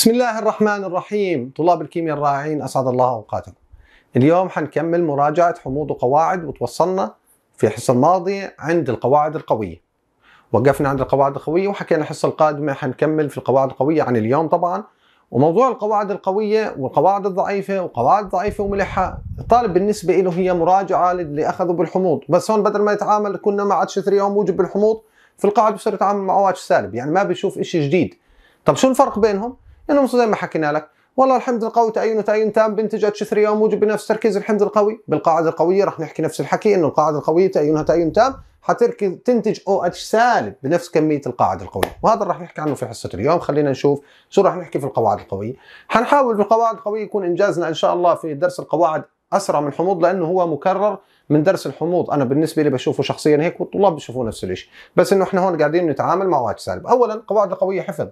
بسم الله الرحمن الرحيم طلاب الكيمياء الرائعين أسعد الله أوقاتكم اليوم حنكمل مراجعة حموض وقواعد وتوصلنا في الحصة الماضية عند القواعد القوية وقفنا عند القواعد القوية وحكينا الحصة القادمة حنكمل في القواعد القوية عن اليوم طبعا وموضوع القواعد القوية والقواعد الضعيفة وقواعد ضعيفة وملحة الطالب بالنسبة له هي مراجعة اللي أخذوا بالحموض بس هون بدل ما يتعامل كنا مع اتش 3 موجب بالحموض في القاعدة بصير يتعامل مع او اتش سالب يعني ما بيشوف شيء جديد طب شو الفرق بينهم؟ لانه زي ما حكينا لك والله الحمض القوي تأين وتأين تام بنتج اتش 3 او موجب بنفس تركيز الحمض القوي بالقاعدة القوية رح نحكي نفس الحكي انه القاعدة القوية تأينها تأين تام حتركز تنتج او اتش سالب بنفس كمية القاعدة القوية وهذا رح نحكي عنه في حصة اليوم خلينا نشوف شو رح نحكي في القواعد القوية حنحاول في القواعد القوية يكون انجازنا ان شاء الله في درس القواعد اسرع من الحموض لانه هو مكرر من درس الحموض انا بالنسبه لي بشوفه شخصيا هيك والطلاب بشوفوه نفس الشيء بس انه احنا هون قاعدين نتعامل مع واتش سالب اولا القواعد القويه حفظ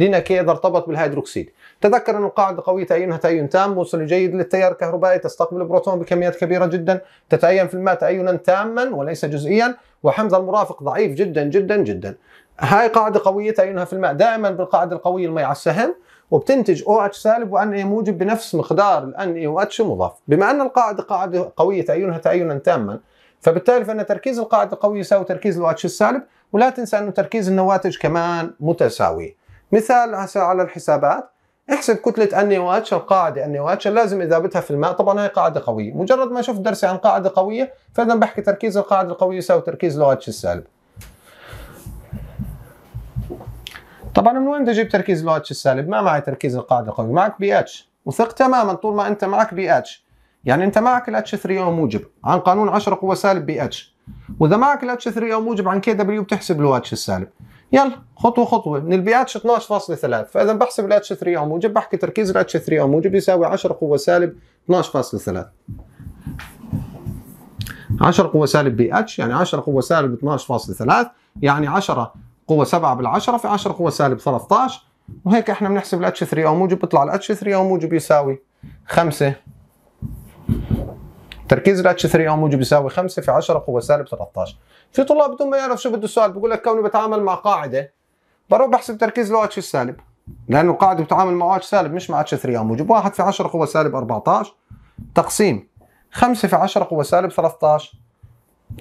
لنكي إذا ارتبط بالهيدروكسيد تذكر أن القاعدة قوية تعينها تعين تام موصل جيد للتيار الكهربائي تستقبل البروتون بكميات كبيرة جدا تتأين في الماء تأينا تاما وليس جزئيا وحمض المرافق ضعيف جدا جدا جدا هاي قاعدة قوية تعينها في الماء دائما بالقاعدة القوية المي على السهم وبتنتج او OH سالب وان اي موجب بنفس مقدار الان اي OH مضاف بما أن القاعدة قاعدة قوية تعينها تعينا تاما فبالتالي فان تركيز القاعده القويه يساوي تركيز الواتش السالب ولا تنسى انه تركيز النواتج كمان متساوي مثال على الحسابات احسب كتلة أني وأتش القاعدة أني وأتش لازم إذابتها في الماء طبعا هي قاعدة قوية مجرد ما شفت درسي عن قاعدة قوية فإذا بحكي تركيز القاعدة القوية يساوي تركيز لو السالب طبعا من وين بدي اجيب تركيز لو السالب؟ ما معي تركيز القاعده القويه، معك بي اتش، وثق تماما طول ما انت معك بي اتش، يعني انت معك الاتش 3 او موجب عن قانون 10 قوه سالب بي اتش، واذا معك الاتش 3 او موجب عن كي دبليو بتحسب لو السالب، يلا خطوه خطوه من البي اتش 12.3 فاذا بحسب الاتش 3 او موجب بحكي تركيز الاتش 3 او موجب يساوي 10 قوه سالب 12.3 10 قوه سالب بي اتش يعني 10 قوه سالب 12.3 يعني 10 قوه 7 بالعشرة في 10 قوه سالب 13 وهيك احنا بنحسب الاتش 3 او موجب بيطلع الاتش 3 او موجب يساوي 5 تركيز الاتش 3 او موجب يساوي 5 في 10 قوه سالب 13 في طلاب بدون ما يعرف شو بده السؤال بقول لك كوني بتعامل مع قاعده بروح بحسب تركيز الاتش اتش السالب لانه القاعده بتعامل مع اتش سالب مش مع اتش 3 او موجب 1 في 10 قوه سالب 14 تقسيم 5 في 10 قوه سالب 13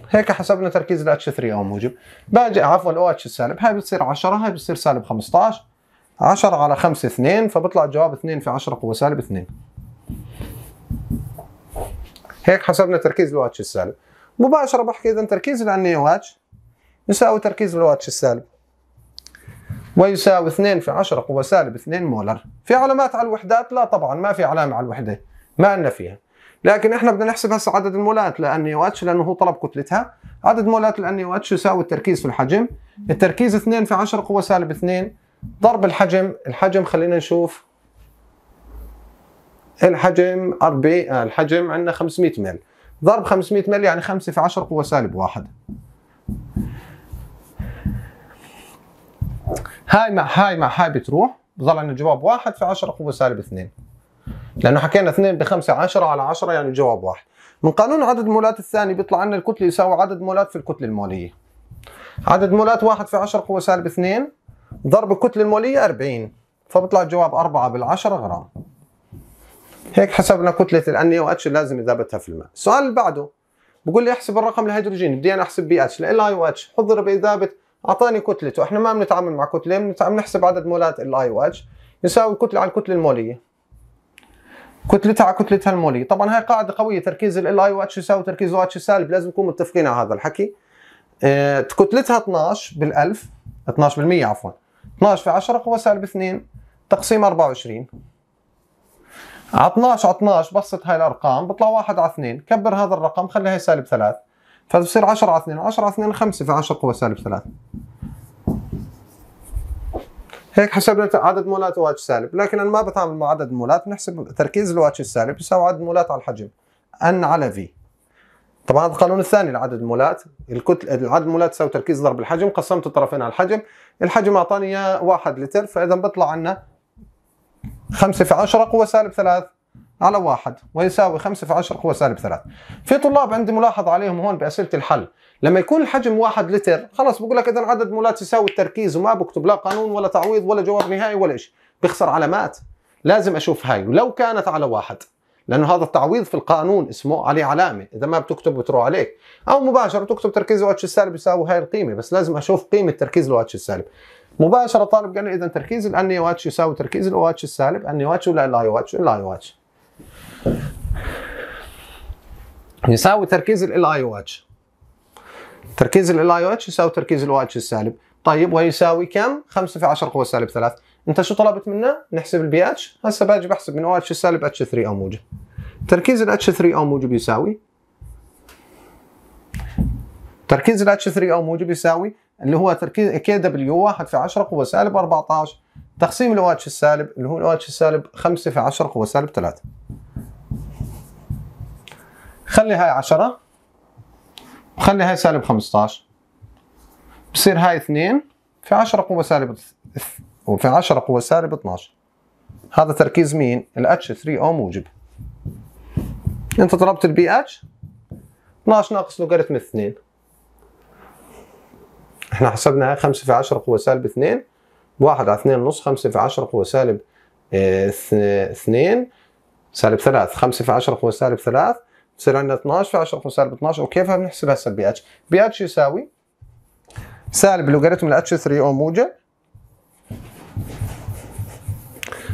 هيك حسبنا تركيز الاتش 3 او موجب باجي عفوا الاو اتش السالب هاي بتصير 10 هاي بتصير سالب 15 10 على 5 2 فبطلع الجواب 2 في 10 قوه سالب 2 هيك حسبنا تركيز الواتش السالب مباشرة بحكي إذا تركيز واتش يساوي تركيز الواتش السالب ويساوي 2 في 10 قوة سالب 2 مولر في علامات على الوحدات لا طبعا ما في علامة على الوحدة ما عندنا فيها لكن احنا بدنا نحسب هسه عدد المولات لانيو اتش لانه هو طلب كتلتها عدد مولات الانيو اتش يساوي التركيز في الحجم التركيز 2 في 10 قوة سالب 2 ضرب الحجم الحجم خلينا نشوف الحجم 40 الحجم عندنا 500 مل ضرب 500 مل يعني 5 في 10 قوة سالب واحد هاي مع هاي مع هاي بتروح بظل عندنا الجواب 1 في 10 قوة سالب 2 لأنه حكينا 2 ب 5 10 على 10 يعني الجواب 1 من قانون عدد مولات الثاني بيطلع عندنا الكتلة يساوي عدد مولات في الكتلة المولية عدد مولات 1 في 10 قوة سالب 2 ضرب الكتلة المولية 40 فبيطلع الجواب 4 بالعشرة غرام هيك حسبنا كتله الانيه اللي لازم اذابتها في الماء السؤال اللي بعده بقول لي احسب الرقم الهيدروجين بدي انا احسب بي اتش ال اي او اتش حضر باذابه اعطاني كتلته احنا ما بنتعامل مع كتله بنحسب عدد مولات ال اي او اتش يساوي الكتله على الكتله الموليه كتلتها على كتلتها الموليه طبعا هاي قاعده قويه تركيز ال اي او اتش يساوي تركيز او اتش سالب لازم نكون متفقين على هذا الحكي اه كتلتها 12 بال1000 12% عفوا 12 في 10 قوة سالب 2 تقسيم 24 12 على 12 بسط هاي الارقام بيطلع 1 على 2 كبر هذا الرقم خلي هي سالب 3 فبصير 10 على 2 10 على 2 5 في 10 قوة سالب 3 هيك حسبنا عدد مولات واتش سالب لكن انا ما بتعامل مع عدد مولات بنحسب تركيز الواتش السالب يساوي عدد مولات على الحجم N على V طبعا هذا القانون الثاني لعدد المولات الكتل عدد المولات تساوي تركيز ضرب الحجم قسمت الطرفين على الحجم الحجم اعطاني اياه 1 لتر فاذا بيطلع عندنا 5 في 10 قوة سالب 3 على 1 ويساوي 5 في 10 قوة سالب 3 في طلاب عندي ملاحظة عليهم هون بأسئلة الحل لما يكون الحجم 1 لتر خلاص بقول لك إذا عدد مولات يساوي التركيز وما بكتب لا قانون ولا تعويض ولا جواب نهائي ولا شيء بخسر علامات لازم أشوف هاي ولو كانت على واحد لأنه هذا التعويض في القانون اسمه عليه علامة إذا ما بتكتب بتروح عليك أو مباشرة تكتب تركيز الواتش السالب يساوي هاي القيمة بس لازم أشوف قيمة تركيز الواتش السالب مباشره طالب قال لي اذا تركيز واتش يساوي تركيز الاواتش السالب واتش ولا الايواتش واتش يساوي تركيز واتش تركيز واتش يساوي تركيز الاواتش السالب طيب ويساوي كم 5 في 10 قوه سالب 3 انت شو طلبت منا نحسب البي اتش هسه باجي بحسب من او اتش السالب اتش 3 او موجب تركيز الاتش 3 او موجب يساوي تركيز الاتش 3 او موجب يساوي اللي هو تركيز كي دبليو 1 في 10 قوه سالب 14 تقسيم اتش السالب اللي هو اتش السالب 5 في 10 قوه سالب 3 خلي هاي 10 وخلي هاي سالب 15 بصير هاي 2 في 10 قوه سالب وفي 10 قوه سالب 12 هذا تركيز مين؟ ال h 3 او موجب انت ضربت البي اتش 12 ناقص لوغاريتم 2 احنا حسبناها 5 في 10 قوة سالب 2 1 على 2 ونص 5 في 10 قوة سالب 2 آه، سالب 3 5 في 10 قوة سالب 3 بصير عندنا 12 في 10 قوة سالب 12 وكيف بنحسبها هسه بي اتش بي اتش يساوي سالب لوغاريتم الاتش 3 او موجب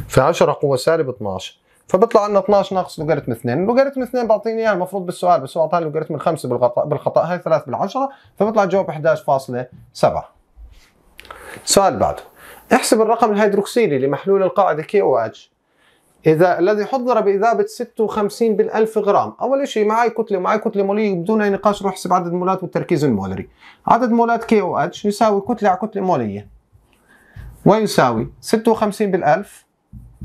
في 10 قوة سالب 12 فبيطلع لنا 12 ناقص لوغاريتم 2 لوغاريتم 2 بعطيني اياه المفروض بالسؤال بس هو اعطاني لوغاريتم 5 بالخطا بالخطا هاي 3 بالعشره فبيطلع الجواب 11.7 سؤال بعده احسب الرقم الهيدروكسيلي لمحلول القاعده كي او اتش اذا الذي حضر بإذابة 56 بالألف غرام، أول شيء معي كتلة ومعي كتلة مولية بدون أي نقاش روح احسب عدد مولات والتركيز المولري. عدد مولات كي أو اتش يساوي كتلة على كتلة مولية. ويساوي 56 بالألف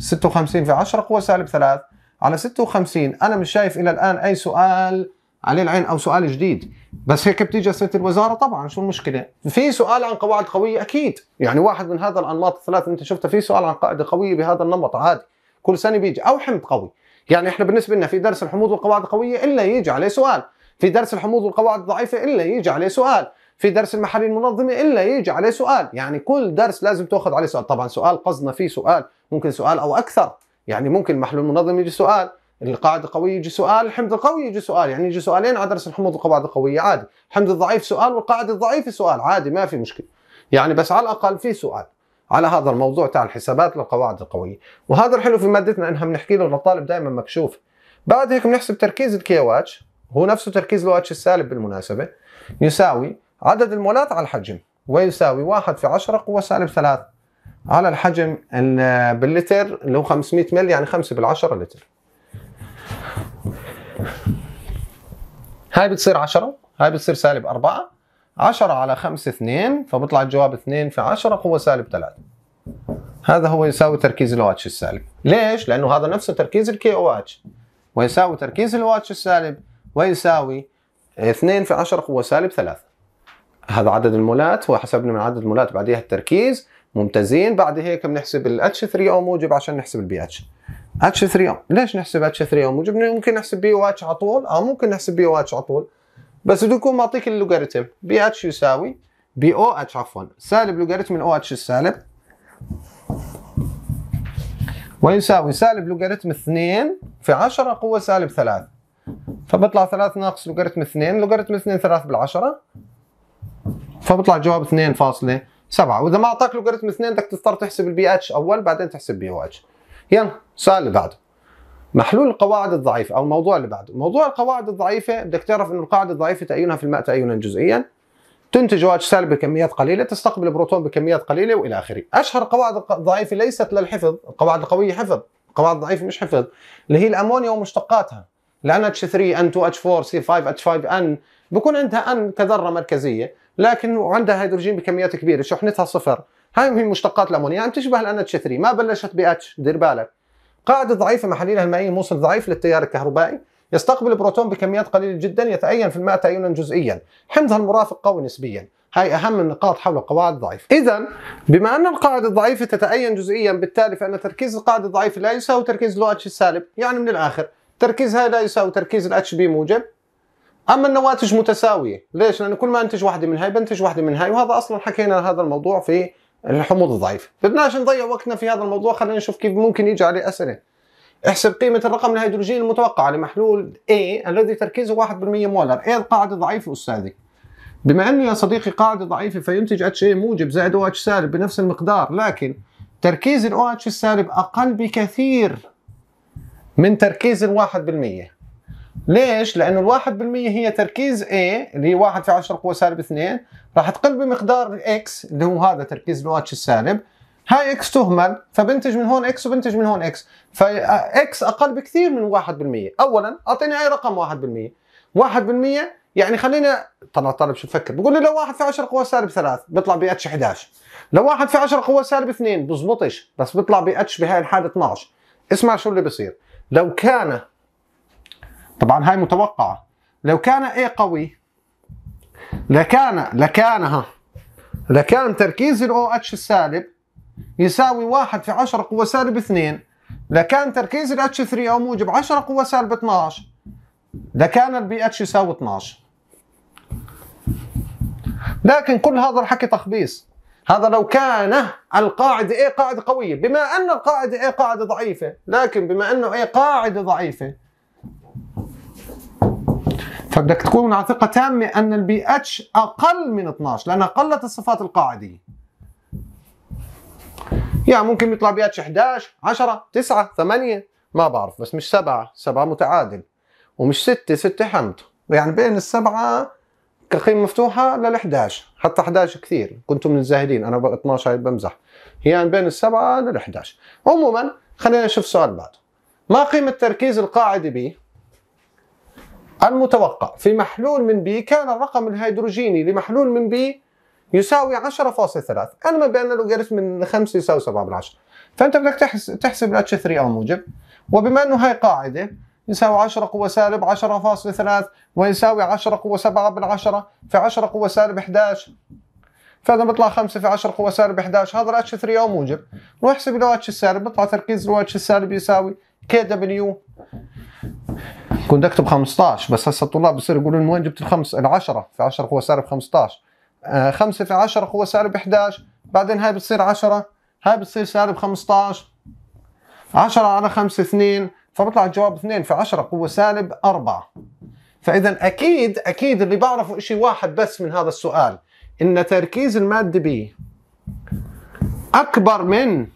56 في 10 قوة سالب 3 على 56 أنا مش شايف إلى الآن أي سؤال عليه العين أو سؤال جديد بس هيك بتيجي أسئلة الوزارة طبعا شو المشكلة في سؤال عن قواعد قوية أكيد يعني واحد من هذا الأنماط الثلاثة أنت شفتها في سؤال عن قاعدة قوية بهذا النمط عادي كل سنة بيجي أو حمض قوي يعني إحنا بالنسبة لنا في درس الحموض والقواعد القوية إلا يجي عليه سؤال في درس الحموض والقواعد الضعيفة إلا يجي عليه سؤال في درس المحاليل المنظمة إلا يجي عليه سؤال يعني كل درس لازم تأخذ عليه سؤال طبعا سؤال قصدنا فيه سؤال ممكن سؤال او اكثر يعني ممكن محلول منظم يجي سؤال القاعدة القوية يجي سؤال، الحمض القوي يجي سؤال، يعني يجي سؤالين على درس الحموض والقواعد القوية عادي، الحمض الضعيف سؤال والقاعدة الضعيفة سؤال عادي ما في مشكلة. يعني بس على الأقل في سؤال على هذا الموضوع تاع الحسابات للقواعد القوية، وهذا الحلو في مادتنا انها بنحكي له للطالب دائما مكشوف. بعد هيك بنحسب تركيز الكيواتش هو نفسه تركيز الواتش السالب بالمناسبة يساوي عدد المولات على الحجم ويساوي 1 في 10 قوة سالب 3 على الحجم باللتر اللي هو 500 مل يعني 5 بالعشرة لتر هاي بتصير 10 هاي بتصير سالب 4 10 على 5 2 فبطلع الجواب 2 في 10 قوة سالب 3 هذا هو يساوي تركيز الواتش OH السالب ليش؟ لأنه هذا نفسه تركيز الكي او اتش ويساوي تركيز الواتش OH السالب ويساوي 2 في 10 قوة سالب 3 هذا عدد المولات وحسبنا من عدد المولات بعديها التركيز ممتازين بعد هيك بنحسب ال H3O موجب عشان نحسب البي اتش H3O ليش نحسب H3O موجب ممكن نحسب بي او اتش على طول او ممكن نحسب بي او اتش على طول بس بده يكون معطيك اللوغاريتم بي اتش يساوي بي او اتش عفوا سالب لوغاريتم الاو اتش السالب ويساوي سالب لوغاريتم 2 في 10 قوة سالب 3 فبطلع 3 ناقص لوغاريتم 2 لوغاريتم 2 3 بالعشرة فبطلع الجواب 2 فاصلة سبعة واذا ما اعطاك لوغاريتم اثنين بدك تضطر تحسب البي اتش اول بعدين تحسب بي او اتش يلا السؤال اللي بعده محلول القواعد الضعيفة أو الموضوع اللي بعده، موضوع القواعد الضعيفة بدك تعرف أن القاعدة الضعيفة تأينها في الماء تأينا جزئيا تنتج OH سالب بكميات قليلة تستقبل بروتون بكميات قليلة وإلى آخره، أشهر القواعد الضعيفة ليست للحفظ، القواعد القوية حفظ، القواعد الضعيفة مش حفظ، اللي هي الأمونيا ومشتقاتها، ال NH3 N2H4 C5H5N بكون عندها N كذرة مركزية، لكن وعندها هيدروجين بكميات كبيره شحنتها صفر هاي هي مشتقات الامونيا عم تشبه الان اتش 3 ما بلشت ب اتش دير بالك قاعده ضعيفه محليلها المائيه موصل ضعيف للتيار الكهربائي يستقبل البروتون بكميات قليله جدا يتأين في الماء تأينا جزئيا حمضها المرافق قوي نسبيا هاي أهم النقاط حول القواعد الضعيفة إذا بما أن القاعدة الضعيفة تتأين جزئيا بالتالي فأن تركيز القاعدة الضعيفة لا يساوي تركيز لو اتش السالب يعني من الآخر تركيز هاي لا يساوي تركيز الاتش بي موجب اما النواتج متساويه ليش لانه كل ما انتج واحده من هاي بنتج واحده من هاي وهذا اصلا حكينا هذا الموضوع في الحموض الضعيف بدناش نضيع وقتنا في هذا الموضوع خلينا نشوف كيف ممكن يجي عليه اسئله احسب قيمة الرقم الهيدروجيني المتوقع لمحلول A الذي تركيزه 1% مولر، A القاعدة ضعيفة أستاذي. بما أنه يا صديقي قاعدة ضعيفة فينتج HA موجب زائد OH سالب بنفس المقدار، لكن تركيز الاو OH السالب أقل بكثير من تركيز الواحد بالمية ليش؟ لانه الواحد بالمية هي تركيز A اللي هي واحد في 10 قوة سالب 2 راح تقل بمقدار X اللي هو هذا تركيز الواتش السالب هاي X تهمل فبنتج من هون X وبنتج من هون X فX اقل بكثير من 1% اولا اعطيني اي رقم 1% 1% يعني خلينا طلع طالب شو بفكر بقول لي لو واحد في 10 قوة سالب 3 بيطلع بـ اتش 11 لو واحد في 10 قوة سالب 2 بزبطش بس بيطلع بـ اتش بهاي الحالة 12 اسمع شو اللي بصير لو كان طبعا هاي متوقعة لو كان A قوي لكان لكان ها لكان تركيز ال OH السالب يساوي واحد في 10 قوة سالب 2 لكان تركيز ال h 3 أو موجب 10 قوة سالب 12 لكان البي اتش يساوي 12 لكن كل هذا الحكي تخبيص هذا لو كان القاعدة A قاعدة قوية بما أن القاعدة A قاعدة ضعيفة لكن بما أنه A قاعدة ضعيفة فبدك تكون على ثقة تامة أن البي اتش أقل من 12 لأنها قلت الصفات القاعدية يعني ممكن يطلع بي اتش 11 10 9 8 ما بعرف بس مش 7 7 متعادل ومش 6 6 حمض يعني بين السبعة كقيمة مفتوحة لل 11 حتى 11 كثير كنتم من الزاهدين أنا 12 بمزح بمزح يعني بين السبعة لل 11 عموما خلينا نشوف السؤال بعده ما قيمة تركيز القاعدة ب المتوقع في محلول من بي كان الرقم الهيدروجيني لمحلول من بي يساوي 10.3 أما بأن لوغاريتم من 5 يساوي 7 بالعشرة فأنت بدك تحسب الاتش 3 أو موجب وبما أنه هاي قاعدة يساوي 10 قوة سالب 10.3 ويساوي 10 قوة 7 بالعشرة في 10 قوة سالب 11 فاذا بيطلع 5 في 10 قوة سالب 11 هذا الاتش 3 او موجب واحسب احسب الو اتش السالب بيطلع تركيز الاتش اتش السالب يساوي كي دبليو كنت اكتب 15 بس هسه الطلاب بصير يقولوا من وين جبت الخمس ال10 في 10 هو سعر ب 15 5 في 10 هو سعر ب 11 بعدين هاي بتصير 10 هاي بتصير سعر ب 15 10 على 5 2 فبطلع الجواب 2 في 10 قوة سالب 4 فإذا أكيد أكيد اللي بعرفه شيء واحد بس من هذا السؤال إن تركيز المادة بي أكبر من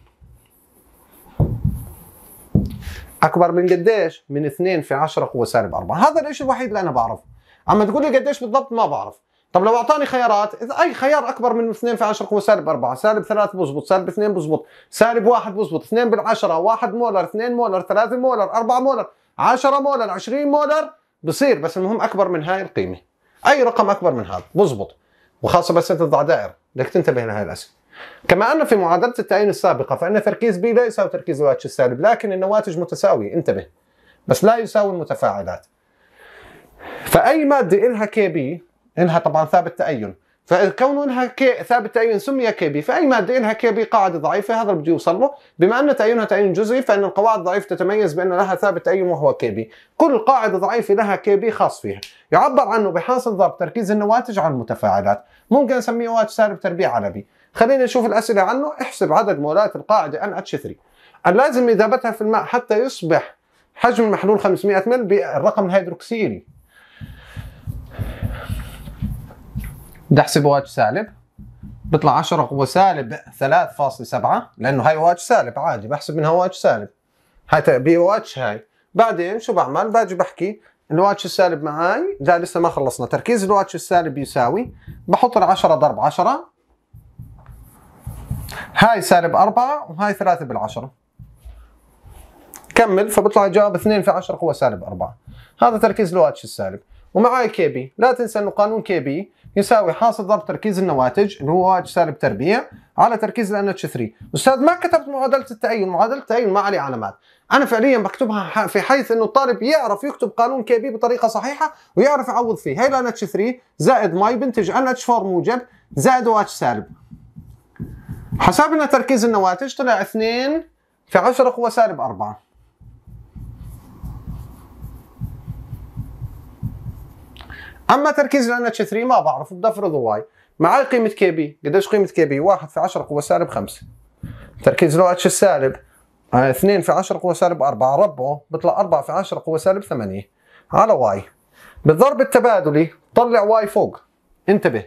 اكبر من قديش؟ من 2 في 10 قوه سالب 4 هذا الشيء الوحيد اللي انا بعرفه اما تقول لي قديش بالضبط ما بعرف طب لو اعطاني خيارات اذا اي خيار اكبر من 2 في 10 قوه سالب 4 سالب 3 بزبط سالب 2 بزبط سالب 1 بزبط 2 بالعشرة 1 مولر 2 مولر 3 مولر 4 مولر 10 مولر 20 مولر بصير بس المهم اكبر من هاي القيمه اي رقم اكبر من هذا بزبط وخاصه بس انت تضع دائره بدك تنتبه لهي الاسئله كما أن في معادلة التعيين السابقة فإن تركيز B لا يساوي تركيز الواتش السالب لكن النواتج متساوية انتبه بس لا يساوي المتفاعلات فأي مادة إلها كي بي إلها طبعا ثابت تأين فكونه إلها كي ثابت تأين سمي كي بي فأي مادة إلها كي بي قاعدة ضعيفة هذا اللي بده يوصل له بما أن تأينها تأين جزئي فإن القواعد الضعيفة تتميز بأن لها ثابت تأين وهو كي بي كل قاعدة ضعيفة لها كي بي خاص فيها يعبر عنه بحاصل ضرب تركيز النواتج على المتفاعلات ممكن نسميه واتش سالب تربيع على بي خلينا نشوف الاسئله عنه احسب عدد مولات القاعده NH3 اللازم اذابتها في الماء حتى يصبح حجم المحلول 500 مل بالرقم الهيدروكسيلي بدي احسب واج سالب بيطلع 10 قوة سالب 3.7 لأنه هاي واج سالب عادي بحسب منها واج سالب هاي بي واج هاي بعدين شو بعمل؟ باجي بحكي الواتش السالب معاي لا لسه ما خلصنا تركيز الواتش السالب يساوي بحط ال 10 ضرب 10 هاي سالب 4 وهاي 3 بالعشرة كمل فبيطلع الجواب 2 في 10 قوة سالب 4 هذا تركيز لواتش السالب ومعاي كي بي لا تنسى انه قانون كي بي يساوي حاصل ضرب تركيز النواتج اللي هو واتش سالب تربيع على تركيز الـ NH3 استاذ ما كتبت معادلة التأين معادلة التأين ما عليه علامات انا فعليا بكتبها في حيث انه الطالب يعرف يكتب قانون كي بي بطريقة صحيحة ويعرف يعوض فيه هي الـ NH3 زائد مي بنتج NH4 موجب زائد واتش سالب حسبنا تركيز النواتج طلع 2 في 10 قوة سالب 4 اما تركيز ال NH3 ما بعرف بدي افرضه واي معي قيمة كي بي قديش قيمة كي بي 1 في 10 قوة سالب 5 تركيز لو اتش السالب 2 آه، في 10 قوة سالب 4 ربعه بيطلع 4 في 10 قوة سالب 8 على واي بالضرب التبادلي طلع واي فوق انتبه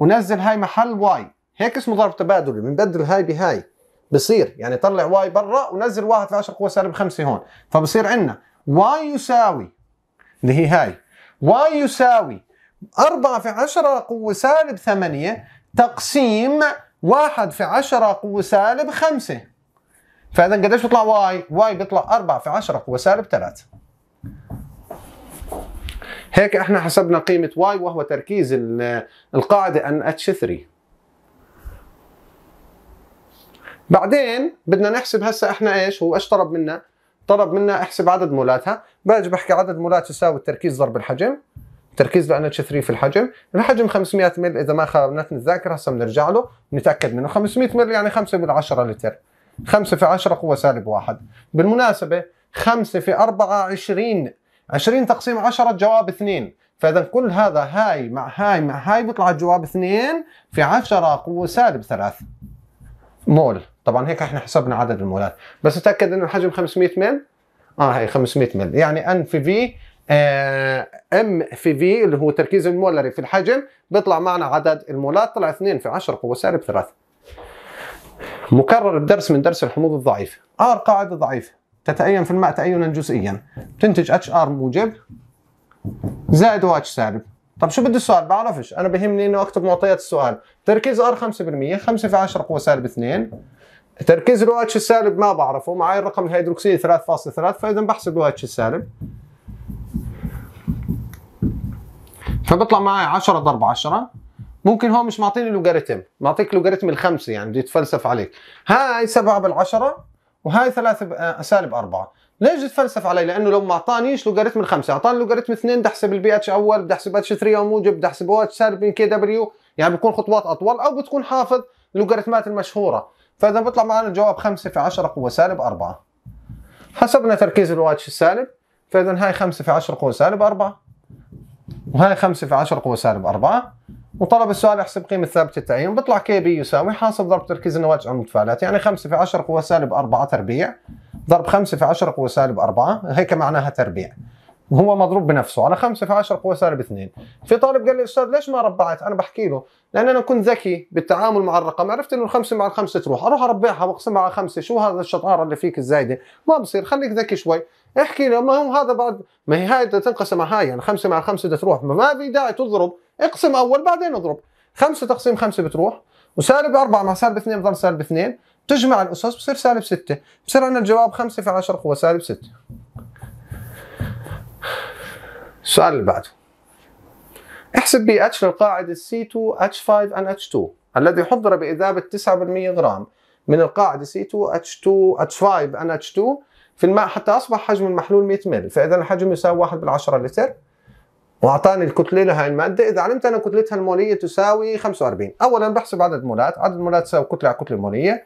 ونزل هاي محل واي هيك اسمه ضرب تبادلي بنبدل هاي بهاي بصير يعني طلع واي برا ونزل واحد في 10 قوة سالب 5 هون فبصير عندنا واي يساوي اللي هي هاي واي يساوي 4 في 10 قوة سالب 8 تقسيم 1 في 10 قوة سالب 5 فإذا قديش بيطلع واي؟ واي بيطلع 4 في 10 قوة سالب 3 هيك احنا حسبنا قيمة واي وهو تركيز القاعدة ان اتش 3 بعدين بدنا نحسب هسه احنا ايش هو ايش طلب منا طلب منا احسب عدد مولاتها باجي بحكي عدد مولات يساوي التركيز ضرب الحجم تركيز لان اتش 3 في الحجم الحجم 500 مل اذا ما خانتني الذاكره هسه بنرجع له نتاكد منه 500 مل يعني 5 بالعشرة لتر 5 في 10 قوه سالب 1 بالمناسبه 5 في 4 20 20 تقسيم 10 الجواب 2 فاذا كل هذا هاي مع هاي مع هاي بيطلع الجواب 2 في 10 قوه سالب 3 مول طبعا هيك احنا حسبنا عدد المولات بس اتاكد انه الحجم 500 مل اه هي 500 مل يعني ان في آه، في ام في في اللي هو تركيز المولري في الحجم بيطلع معنا عدد المولات طلع 2 في 10 قوه سالب 3 مكرر الدرس من درس الحموض الضعيف ار قاعده ضعيفه تتأين في الماء تأينا جزئيا تنتج اتش ار موجب زائد واتش سالب طب شو بده السؤال بعرفش انا بهمني انه اكتب معطيات السؤال تركيز ار 5% 5 في 10 قوه سالب 2 تركيز الـ اتش السالب ما بعرفه معي الرقم الهيدروكسيلي 3.3 فاذا بحسب الو اتش السالب فبطلع معي 10 ضرب 10 ممكن هو مش معطيني لوغاريتم معطيك لوغاريتم الخمسه يعني بدي اتفلسف عليك هاي 7 بالعشره وهاي 3 آه، سالب 4 ليش بدي اتفلسف علي؟ لانه لو ما اعطانيش لوغاريتم الخمسه، اعطاني لوغاريتم 2 بدي احسب البي اتش اول، بدي احسب اتش 3 وموجب، بدي احسب او اتش سالب من كي دبليو، يعني بكون خطوات اطول او بتكون حافظ اللوغاريتمات المشهوره، فاذا بيطلع معنا الجواب 5 في 10 قوه سالب 4 حسبنا تركيز الواتش السالب فاذا هاي 5 في 10 قوه سالب 4 وهاي 5 في 10 قوه سالب 4 وطلب السؤال احسب قيمه ثابته التعيين بيطلع كي بي يساوي حاصل ضرب تركيز النواتج على المتفاعلات يعني 5 في 10 قوه سالب 4 تربيع ضرب 5 في 10 قوه سالب 4 هيك معناها تربيع وهو مضروب بنفسه على 5 في 10 قوه سالب 2 في طالب قال لي استاذ ليش ما ربعت انا بحكي له لان انا كنت ذكي بالتعامل مع الرقم عرفت انه الخمسه مع الخمسه تروح اروح اربعها واقسمها على خمسه شو هذا الشطاره اللي فيك الزايده ما بصير خليك ذكي شوي احكي له ما هو هذا بعد ما هي هاي بدها تنقسم على هاي يعني 5 مع 5 بدها تروح ما في داعي تضرب اقسم اول بعدين اضرب 5 تقسيم 5 بتروح وسالب 4 مع سالب 2 بضل سالب 2 تجمع الاسس بصير سالب 6 بصير عندنا الجواب 5 في 10 قوه سالب 6 السؤال اللي بعده احسب بي اتش للقاعدة 5 h 2 الذي حضر بإذابة 9% غرام من القاعدة h 5 h 2 في الماء حتى أصبح حجم المحلول 100 مل فإذا الحجم يساوي 1 بالعشرة لتر واعطاني الكتله لهي الماده اذا علمت أن كتلتها الموليه تساوي 45 اولا بحسب عدد مولات عدد مولات تساوي كتله على كتله موليه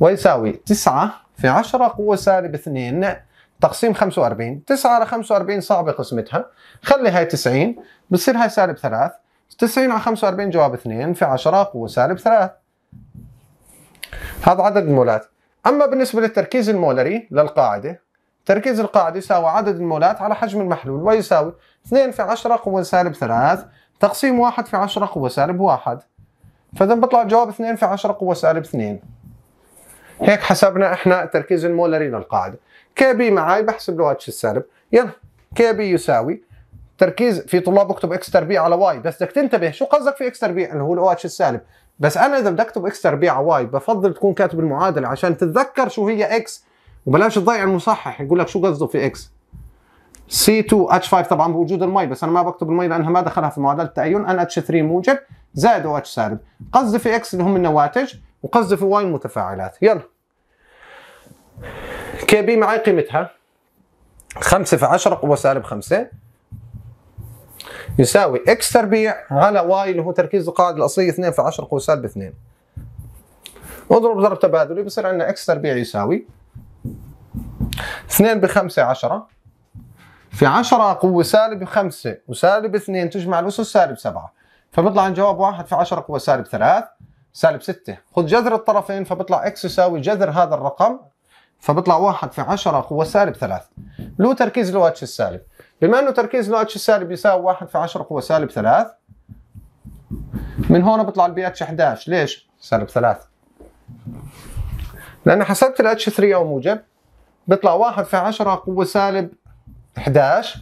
ويساوي 9 في 10 قوه سالب 2 تقسيم 45 9 على 45 صعبة قسمتها خلي هاي 90 بصير هاي سالب 3 90 على 45 جواب 2 في 10 قوة سالب 3 هذا عدد المولات أما بالنسبة للتركيز المولري للقاعدة تركيز القاعدة يساوي عدد المولات على حجم المحلول ويساوي 2 في 10 قوة سالب 3 تقسيم 1 في 10 قوة سالب 1 فإذا بطلع الجواب 2 في 10 قوة سالب 2 هيك حسبنا احنا التركيز المولري للقاعدة كي بي معاي بحسب له اتش السالب يلا كي بي يساوي تركيز في طلاب اكتب اكس تربيع على واي بس بدك تنتبه شو قصدك في اكس تربيع اللي هو الاو اتش السالب بس انا اذا بدي اكتب اكس تربيع على واي بفضل تكون كاتب المعادله عشان تتذكر شو هي اكس وبلاش تضيع المصحح يقول لك شو قصده في اكس سي 2 اتش 5 طبعا بوجود المي بس انا ما بكتب المي لانها ما دخلها في معادله التأين ان اتش 3 موجب زائد او اتش سالب قصدي في اكس اللي هم النواتج وقصدي في واي المتفاعلات يلا كي بي معي قيمتها 5 في 10 قوة سالب 5 يساوي اكس تربيع على واي اللي هو تركيز القاعدة الأصلية 2 في 10 قوة سالب 2 اضرب ضرب تبادلي بصير عندنا اكس تربيع يساوي 2 ب 5 10 في 10 قوة سالب 5 وسالب 2 تجمع الأسس سالب 7 فبيطلع جواب 1 في 10 قوة سالب 3 سالب 6 خذ جذر الطرفين فبيطلع اكس يساوي جذر هذا الرقم فبيطلع واحد في 10 قوة سالب 3 له تركيز له اتش السالب بما انه تركيز له اتش السالب يساوي واحد في 10 قوة سالب 3 من هون بيطلع البي اتش 11 ليش؟ سالب 3 لأن حسبت الاتش 3 أو موجب بيطلع واحد في 10 قوة سالب 11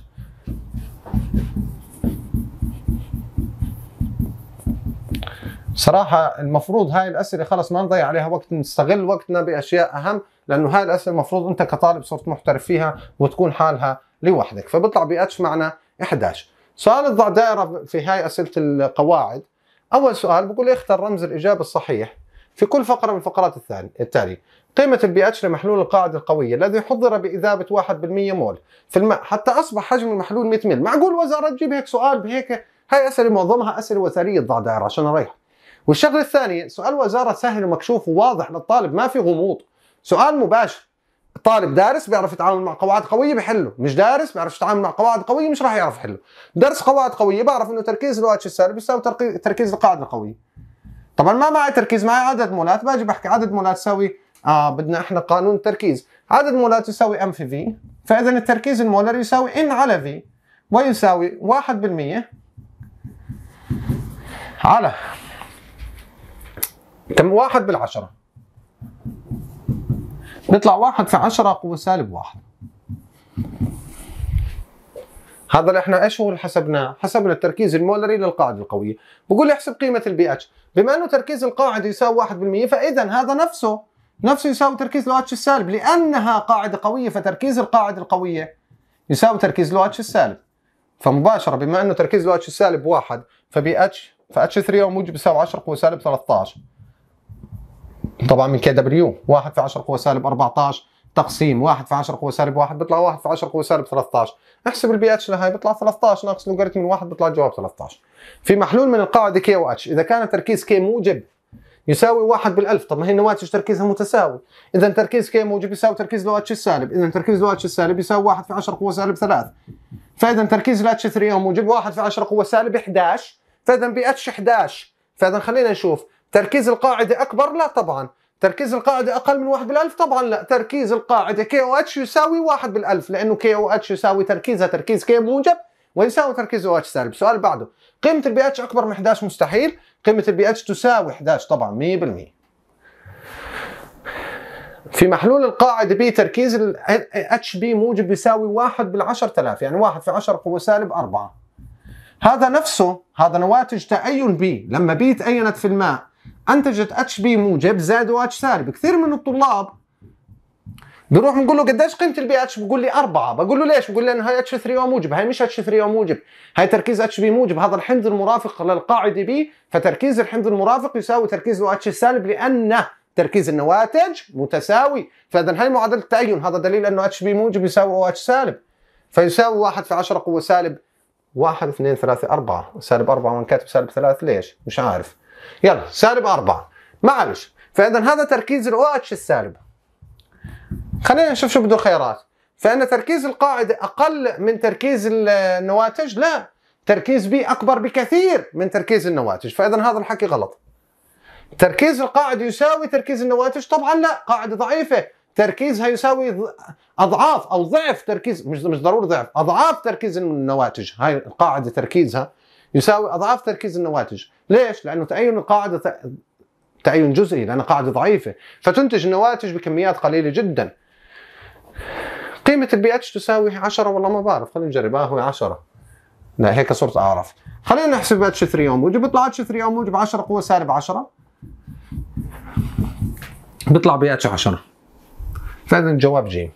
صراحة المفروض هاي الأسئلة خلص ما نضيع عليها وقت نستغل وقتنا بأشياء أهم لانه هاي الاسئله المفروض انت كطالب صرت محترف فيها وتكون حالها لوحدك فبيطلع بي اتش معنا 11 سؤال الضع دائره في هاي اسئله القواعد اول سؤال بقول لي إيه اختر رمز الاجابه الصحيح في كل فقره من الفقرات التالي قيمة البي اتش لمحلول القاعدة القوية الذي حضر بإذابة 1% مول في الماء حتى أصبح حجم المحلول 100 مل، معقول وزارة تجيب هيك سؤال بهيك هاي أسئلة معظمها أسئلة وثريه ضع دائرة عشان أريح. والشغلة الثانية سؤال وزارة سهل ومكشوف وواضح للطالب ما في غموض، سؤال مباشر طالب دارس بيعرف يتعامل مع قواعد قويه بحله مش دارس بيعرف يتعامل مع قواعد قويه مش راح يعرف يحله درس قواعد قويه بعرف انه تركيز الواتش السالب يساوي تركيز القاعده القويه طبعا ما معي تركيز معي عدد مولات باجي بحكي عدد مولات يساوي آه بدنا احنا قانون التركيز عدد مولات يساوي ام في في فاذا التركيز المولر يساوي ان على في ويساوي 1% على كم 1 بالعشرة بيطلع واحد في 10 قوة سالب واحد هذا اللي احنا ايش هو اللي حسبناه؟ حسبنا التركيز المولري للقاعده القويه، بقول لي احسب قيمه البي اتش، بما انه تركيز القاعده يساوي 1% فاذا هذا نفسه نفسه يساوي تركيز لو اتش السالب لانها قاعده قويه فتركيز القاعده القويه يساوي تركيز لو اتش السالب. فمباشره بما انه تركيز لو اتش السالب واحد فبي اتش فاتش 3 او موجب يساوي 10 قوه سالب 13 طبعا من كي دبليو 1 في 10 قوة سالب 14 تقسيم 1 في 10 قوة سالب 1 بيطلع 1 في 10 قوة سالب 13 احسب البي اتش لهي بيطلع 13 ناقص لوغاريتم من 1 بيطلع الجواب 13 في محلول من القاعدة كي او اتش إذا كان تركيز كي موجب يساوي 1 بالألف طب ما هي النواتج تركيزها متساوي إذا تركيز كي موجب يساوي تركيز لو اتش السالب إذا تركيز لو اتش السالب يساوي 1 في 10 قوة سالب 3 فإذا تركيز لاتش 3 موجب 1 في 10 قوة سالب 11 فإذا بي اتش 11 فإذا خلينا نشوف تركيز القاعدة أكبر؟ لا طبعا تركيز القاعدة أقل من واحد بالألف؟ طبعا لا تركيز القاعدة كي أو اتش يساوي واحد بالألف لأنه كي أو اتش يساوي تركيزها تركيز كي موجب ويساوي تركيز او اتش سالب سؤال بعده قيمة البي اتش أكبر من 11 مستحيل قيمة البي اتش تساوي 11 طبعا 100% في محلول القاعدة بي تركيز ال اتش بي موجب يساوي 1 بال10000 يعني 1 في 10 قوة سالب 4 هذا نفسه هذا نواتج تأين بي لما بي تأينت في الماء انتجت اتش بي موجب زائد واتش سالب كثير من الطلاب بروح بنقول له قديش قيمه البي اتش بقول لي أربعة بقول له ليش بقول له انه هاي اتش 3 او موجب هاي مش اتش 3 او موجب هاي تركيز اتش بي موجب هذا الحمض المرافق للقاعده بي فتركيز الحمض المرافق يساوي تركيز اتش السالب لان تركيز النواتج متساوي فاذا هاي معادله التأين هذا دليل انه اتش بي موجب يساوي او اتش سالب فيساوي 1 في 10 قوه سالب 1 2 3 4 سالب 4 وانا كاتب سالب 3 ليش مش عارف يلا سالب 4 معلش فاذا هذا تركيز الاو اتش السالب خلينا نشوف شو بده خيارات فان تركيز القاعده اقل من تركيز النواتج لا تركيز بي اكبر بكثير من تركيز النواتج فاذا هذا الحكي غلط تركيز القاعده يساوي تركيز النواتج طبعا لا قاعده ضعيفه تركيزها يساوي اضعاف او ضعف تركيز مش مش ضروري ضعف اضعاف تركيز النواتج هاي القاعده تركيزها يساوي اضعاف تركيز النواتج ليش لانه تعين القاعده تعين جزئي لان قاعده ضعيفه فتنتج النواتج بكميات قليله جدا قيمه البي اتش تساوي 10 والله ما بعرف خلينا نجرب اه هو 10 لا هيك صرت اعرف خلينا نحسب اتش 3 يوم موجب بيطلع اتش 3 يوم موجب 10 قوه سالب 10 بيطلع بي اتش 10 فاذا الجواب جيم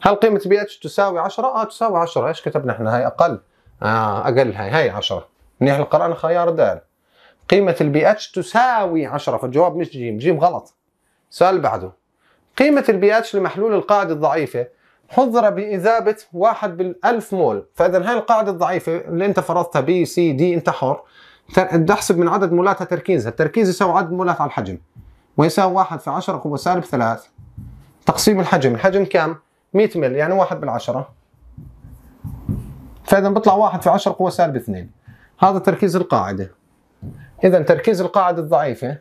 هل قيمه بي اتش تساوي 10 اه تساوي 10 ايش كتبنا احنا هاي اقل اه اقل هاي هاي 10 منيح القرآن خيار قيمة البي اتش تساوي 10 فالجواب مش جيم جيم غلط السؤال اللي بعده قيمة البي اتش لمحلول القاعدة الضعيفة حظر بإذابة واحد بالألف مول فإذا هاي القاعدة الضعيفة اللي أنت فرضتها بي سي دي أنت حر تحسب من عدد مولاتها تركيزها التركيز يساوي عدد مولات على الحجم ويساوي واحد في 10 قوة سالب 3 تقسيم الحجم الحجم كم؟ 100 مل يعني واحد بالعشرة فإذا بيطلع واحد في 10 قوة سالب 2 هذا تركيز القاعدة إذا تركيز القاعدة الضعيفة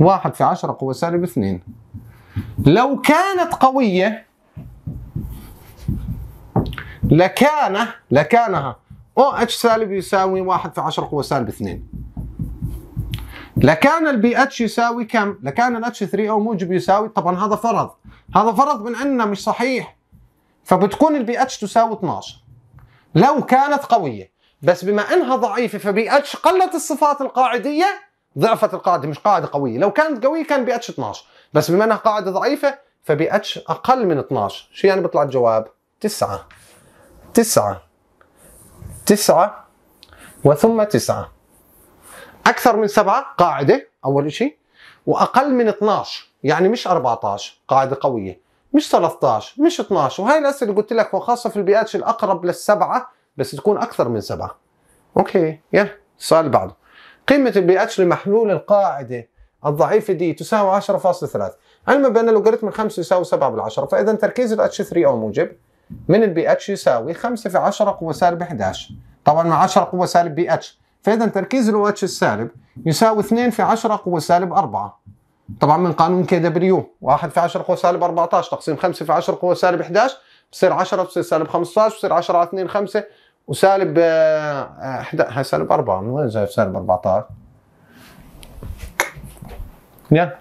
واحد في عشرة قوة سالب اثنين لو كانت قوية لكان لكانها او اتش سالب يساوي واحد في عشرة قوة سالب اثنين لكان البي اتش يساوي كم؟ لكان الاتش 3 او موجب يساوي طبعا هذا فرض هذا فرض من عندنا مش صحيح فبتكون البي اتش تساوي 12 لو كانت قوية بس بما أنها ضعيفة فبي اتش قلت الصفات القاعدية ضعفت القاعدة مش قاعدة قوية لو كانت قوية كان بي اتش 12 بس بما أنها قاعدة ضعيفة فبي اتش أقل من 12 شو يعني بيطلع الجواب 9 9 9 وثم 9 أكثر من 7 قاعدة أول شيء وأقل من 12 يعني مش 14 قاعدة قوية مش 13 مش 12 وهي الاسئله اللي قلت لك وخاصه في البيئات الاقرب للسبعه بس تكون اكثر من سبعه اوكي يلا السؤال اللي بعده قيمه البي اتش لمحلول القاعده الضعيفه دي تساوي 10.3 علما بان لوغاريتم 5 يساوي 7 بالعشرة فاذا تركيز الاتش 3 او موجب من البي اتش يساوي 5 في 10 قوة سالب 11 طبعا مع 10 قوة سالب بي اتش فاذا تركيز الاو اتش السالب يساوي 2 في 10 قوة سالب 4 طبعا من قانون كي دبليو 1 في 10 قوة سالب 14 تقسيم 5 في 10 قوة سالب 11 بصير 10 بصير سالب 15 بصير 10 على 2 5 وسالب 11 آه، هاي سالب 4 من وين جايب سالب 14 يلا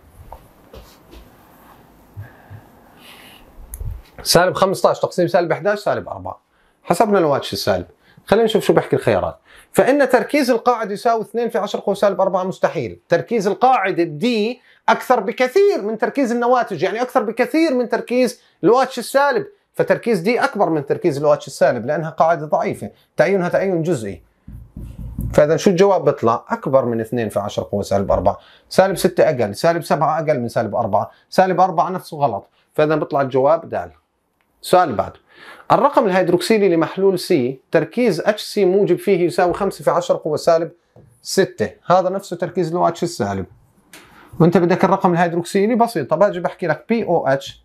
سالب 15 تقسيم سالب 11 سالب 4 حسبنا الواتش السالب خلينا نشوف شو بحكي الخيارات فإن تركيز القاعدة يساوي 2 في 10 قوة سالب 4 مستحيل تركيز القاعدة بدي اكثر بكثير من تركيز النواتج يعني اكثر بكثير من تركيز الواتش السالب فتركيز دي اكبر من تركيز الواتش السالب لانها قاعده ضعيفه تعيينها تعيين جزئي فاذا شو الجواب بيطلع؟ اكبر من 2 في 10 قوه سالب 4 سالب 6 اقل سالب 7 اقل من سالب 4 سالب 4 نفسه غلط فاذا بيطلع الجواب د السؤال اللي بعده الرقم الهيدروكسيلي لمحلول سي تركيز اتش سي موجب فيه يساوي 5 في 10 قوه سالب 6 هذا نفسه تركيز الواتش السالب وانت بدك الرقم الهيدروكسيلي بسيط طب اجي بحكي لك بي او اتش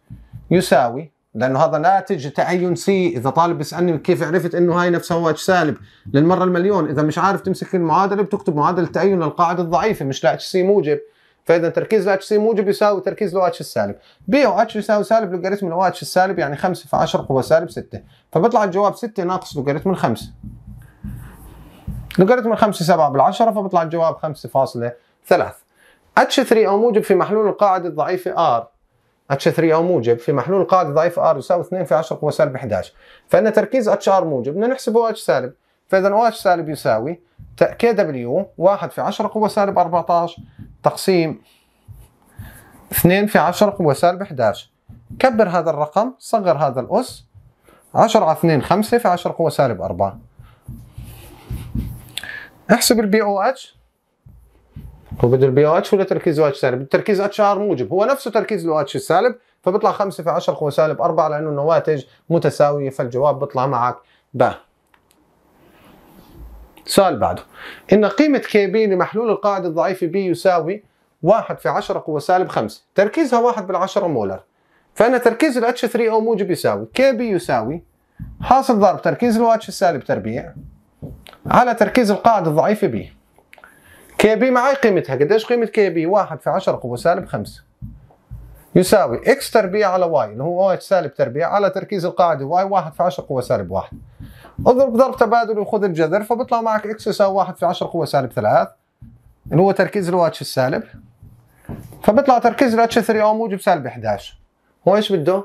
يساوي لانه هذا ناتج تعين سي اذا طالب بيسالني كيف عرفت انه هاي نفسها هو اتش سالب للمره المليون اذا مش عارف تمسك المعادله بتكتب معادله تعين للقاعده الضعيفه مش لا اتش سي موجب فاذا تركيز لا اتش سي موجب يساوي تركيز لو اتش السالب بي او اتش يساوي سالب لوغاريتم لو اتش السالب يعني 5 في 10 قوه سالب 6 فبيطلع الجواب 6 ناقص لوغاريتم 5 لوغاريتم 5 7 بالعشرة فبيطلع الجواب 5.3 H3 أو موجب في محلول القاعدة الضعيفة R H3 أو موجب في محلول القاعدة الضعيفة R يساوي 2 في 10 قوة سالب 11 فإن تركيز HR موجب بدنا نحسبه OH سالب فإذا OH سالب يساوي KW 1 في 10 قوة سالب 14 تقسيم 2 في 10 قوة سالب 11 كبر هذا الرقم صغر هذا الأس 10 على 2 5 في 10 قوة سالب 4 احسب البي او اتش هو بده البي او اتش ولا تركيز او اتش سالب التركيز اتش ار موجب هو نفسه تركيز الاو اتش السالب فبيطلع 5 في 10 قوة سالب 4 لانه النواتج متساويه فالجواب بيطلع معك ب سؤال بعده ان قيمه كي بي لمحلول القاعده الضعيفه بي يساوي 1 في 10 قوة سالب 5 تركيزها 1 بال10 مولر فان تركيز الاتش 3 او موجب يساوي كي بي يساوي حاصل ضرب تركيز الاو اتش السالب تربيع على تركيز القاعدة الضعيفة بي كي بي معاي قيمتها قديش قيمه كي بي 1 في 10 قوه سالب 5 يساوي اكس تربيع على واي اللي هو واي اتش سالب تربيع على تركيز القاعده واي 1 في 10 قوه سالب 1 اضرب ضرب تبادل وخذ الجذر فبيطلع معك اكس يساوي 1 في 10 قوه سالب 3 اللي هو تركيز الواتش السالب فبيطلع تركيز الاتش 3 او موجب سالب 11 هو ايش بده؟